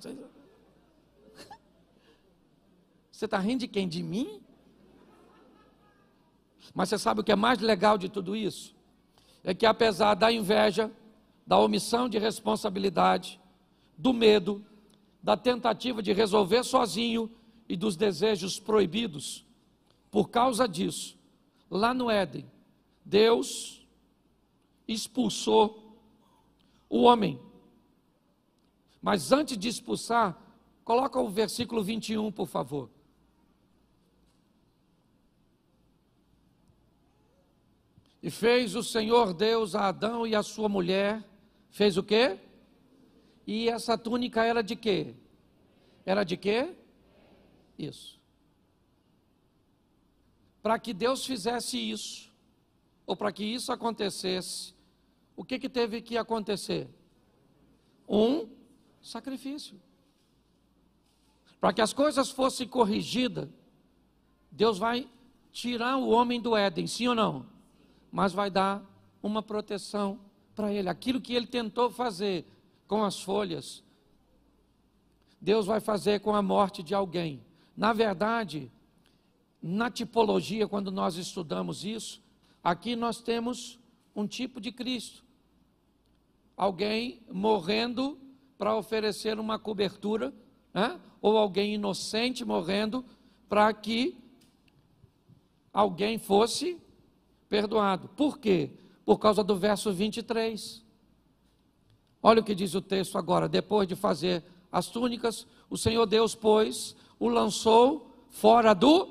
Speaker 1: Você está rindo de quem? De mim? Mas você sabe o que é mais legal de tudo isso? É que apesar da inveja, da omissão de responsabilidade, do medo, da tentativa de resolver sozinho e dos desejos proibidos, por causa disso, lá no Éden, Deus expulsou o homem. Mas antes de expulsar, coloca o versículo 21, por favor. E fez o Senhor Deus a Adão e a sua mulher, fez o quê? E essa túnica era de quê? Era de quê? Isso. Para que Deus fizesse isso, ou para que isso acontecesse, o que, que teve que acontecer? Um sacrifício. Para que as coisas fossem corrigidas, Deus vai tirar o homem do Éden, sim ou não? mas vai dar uma proteção para ele. Aquilo que ele tentou fazer com as folhas, Deus vai fazer com a morte de alguém. Na verdade, na tipologia, quando nós estudamos isso, aqui nós temos um tipo de Cristo. Alguém morrendo para oferecer uma cobertura, né? ou alguém inocente morrendo para que alguém fosse perdoado. Por quê? Por causa do verso 23. Olha o que diz o texto agora. Depois de fazer as túnicas, o Senhor Deus, pois, o lançou fora do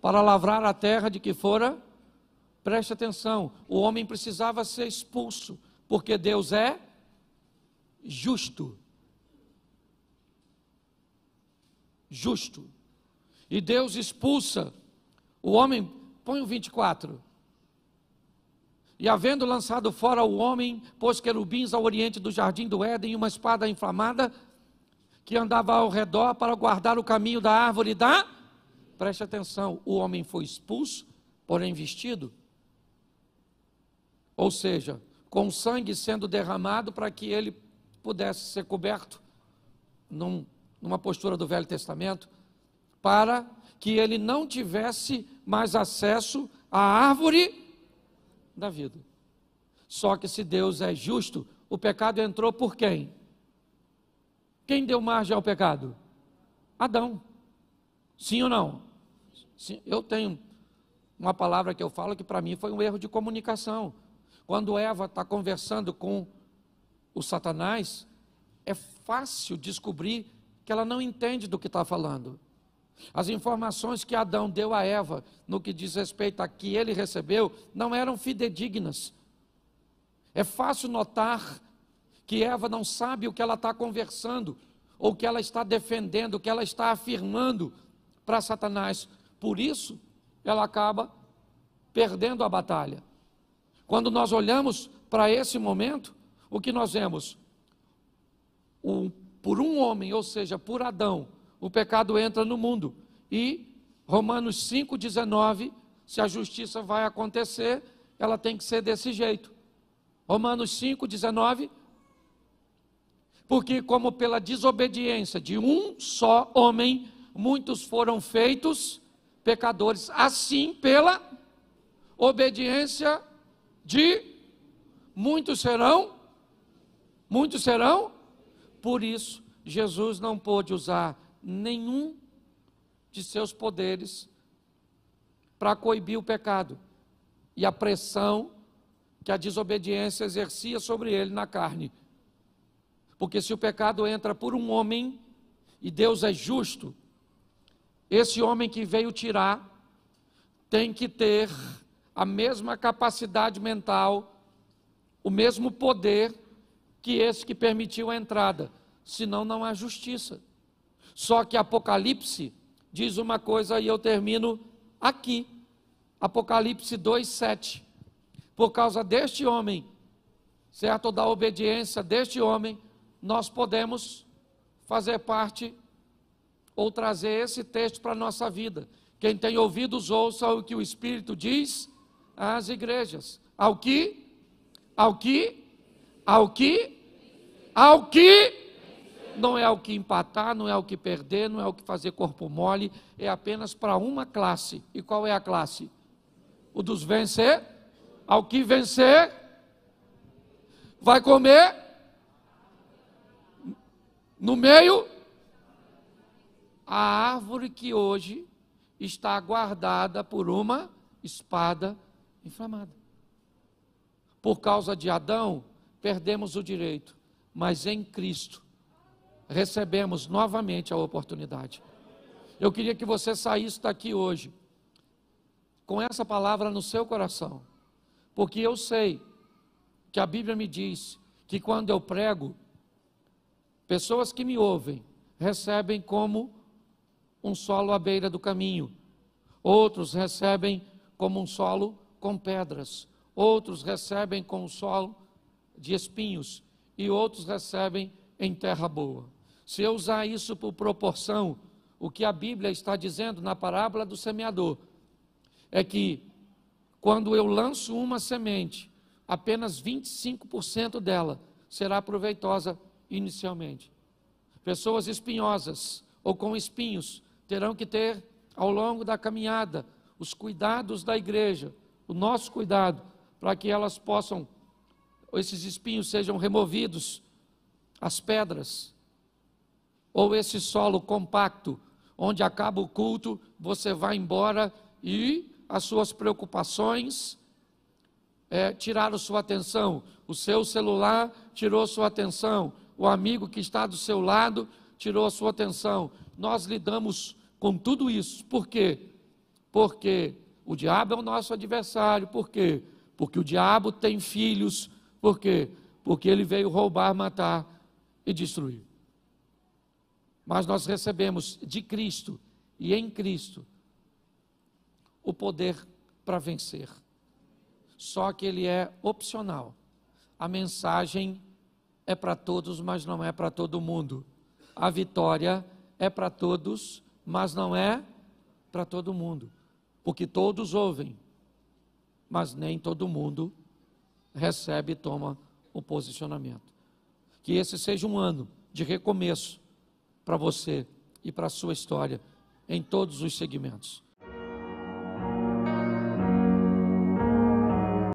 Speaker 1: para lavrar a terra de que fora. Preste atenção, o homem precisava ser expulso, porque Deus é justo. Justo. E Deus expulsa o homem, põe o 24. E havendo lançado fora o homem, pôs querubins ao oriente do jardim do Éden e uma espada inflamada que andava ao redor para guardar o caminho da árvore da. Preste atenção, o homem foi expulso, porém vestido. Ou seja, com sangue sendo derramado para que ele pudesse ser coberto, num, numa postura do Velho Testamento, para que ele não tivesse mais acesso à árvore da vida. Só que se Deus é justo, o pecado entrou por quem? Quem deu margem ao pecado? Adão. Sim ou não? Sim. Eu tenho uma palavra que eu falo que para mim foi um erro de comunicação. Quando Eva está conversando com o Satanás, é fácil descobrir que ela não entende do que está falando. As informações que Adão deu a Eva, no que diz respeito a que ele recebeu, não eram fidedignas. É fácil notar que Eva não sabe o que ela está conversando, ou o que ela está defendendo, o que ela está afirmando para Satanás. Por isso, ela acaba perdendo a batalha. Quando nós olhamos para esse momento, o que nós vemos? O, por um homem, ou seja, por Adão, o pecado entra no mundo. E Romanos 5,19, se a justiça vai acontecer, ela tem que ser desse jeito. Romanos 5,19. Porque, como pela desobediência de um só homem, muitos foram feitos pecadores, assim pela obediência de muitos serão, muitos serão. Por isso, Jesus não pôde usar nenhum de seus poderes para coibir o pecado e a pressão que a desobediência exercia sobre ele na carne. Porque se o pecado entra por um homem e Deus é justo, esse homem que veio tirar tem que ter a mesma capacidade mental, o mesmo poder que esse que permitiu a entrada, senão não há justiça. Só que Apocalipse diz uma coisa e eu termino aqui. Apocalipse 2:7. Por causa deste homem, certo da obediência deste homem, nós podemos fazer parte ou trazer esse texto para a nossa vida. Quem tem ouvidos, ouça o que o Espírito diz às igrejas. Ao que? Ao que? Ao que? Ao que? Não é o que empatar, não é o que perder, não é o que fazer corpo mole, é apenas para uma classe. E qual é a classe? O dos vencer. Ao que vencer, vai comer no meio a árvore que hoje está guardada por uma espada inflamada. Por causa de Adão, perdemos o direito, mas em Cristo recebemos novamente a oportunidade. Eu queria que você saísse daqui hoje com essa palavra no seu coração, porque eu sei que a Bíblia me diz que quando eu prego, pessoas que me ouvem recebem como um solo à beira do caminho, outros recebem como um solo com pedras, outros recebem como um solo de espinhos e outros recebem em terra boa. Se eu usar isso por proporção, o que a Bíblia está dizendo na parábola do semeador é que quando eu lanço uma semente, apenas 25% dela será proveitosa inicialmente. Pessoas espinhosas ou com espinhos terão que ter, ao longo da caminhada, os cuidados da igreja, o nosso cuidado, para que elas possam, esses espinhos sejam removidos, as pedras, ou esse solo compacto, onde acaba o culto, você vai embora e as suas preocupações é, tiraram sua atenção, o seu celular tirou sua atenção, o amigo que está do seu lado tirou a sua atenção. Nós lidamos com tudo isso, por quê? Porque o diabo é o nosso adversário, por quê? Porque o diabo tem filhos, por quê? Porque ele veio roubar, matar e destruir. Mas nós recebemos de Cristo e em Cristo o poder para vencer. Só que ele é opcional. A mensagem é para todos, mas não é para todo mundo. A vitória é para todos, mas não é para todo mundo. Porque todos ouvem, mas nem todo mundo recebe e toma o posicionamento. Que esse seja um ano de recomeço para você e para a sua história em todos os segmentos.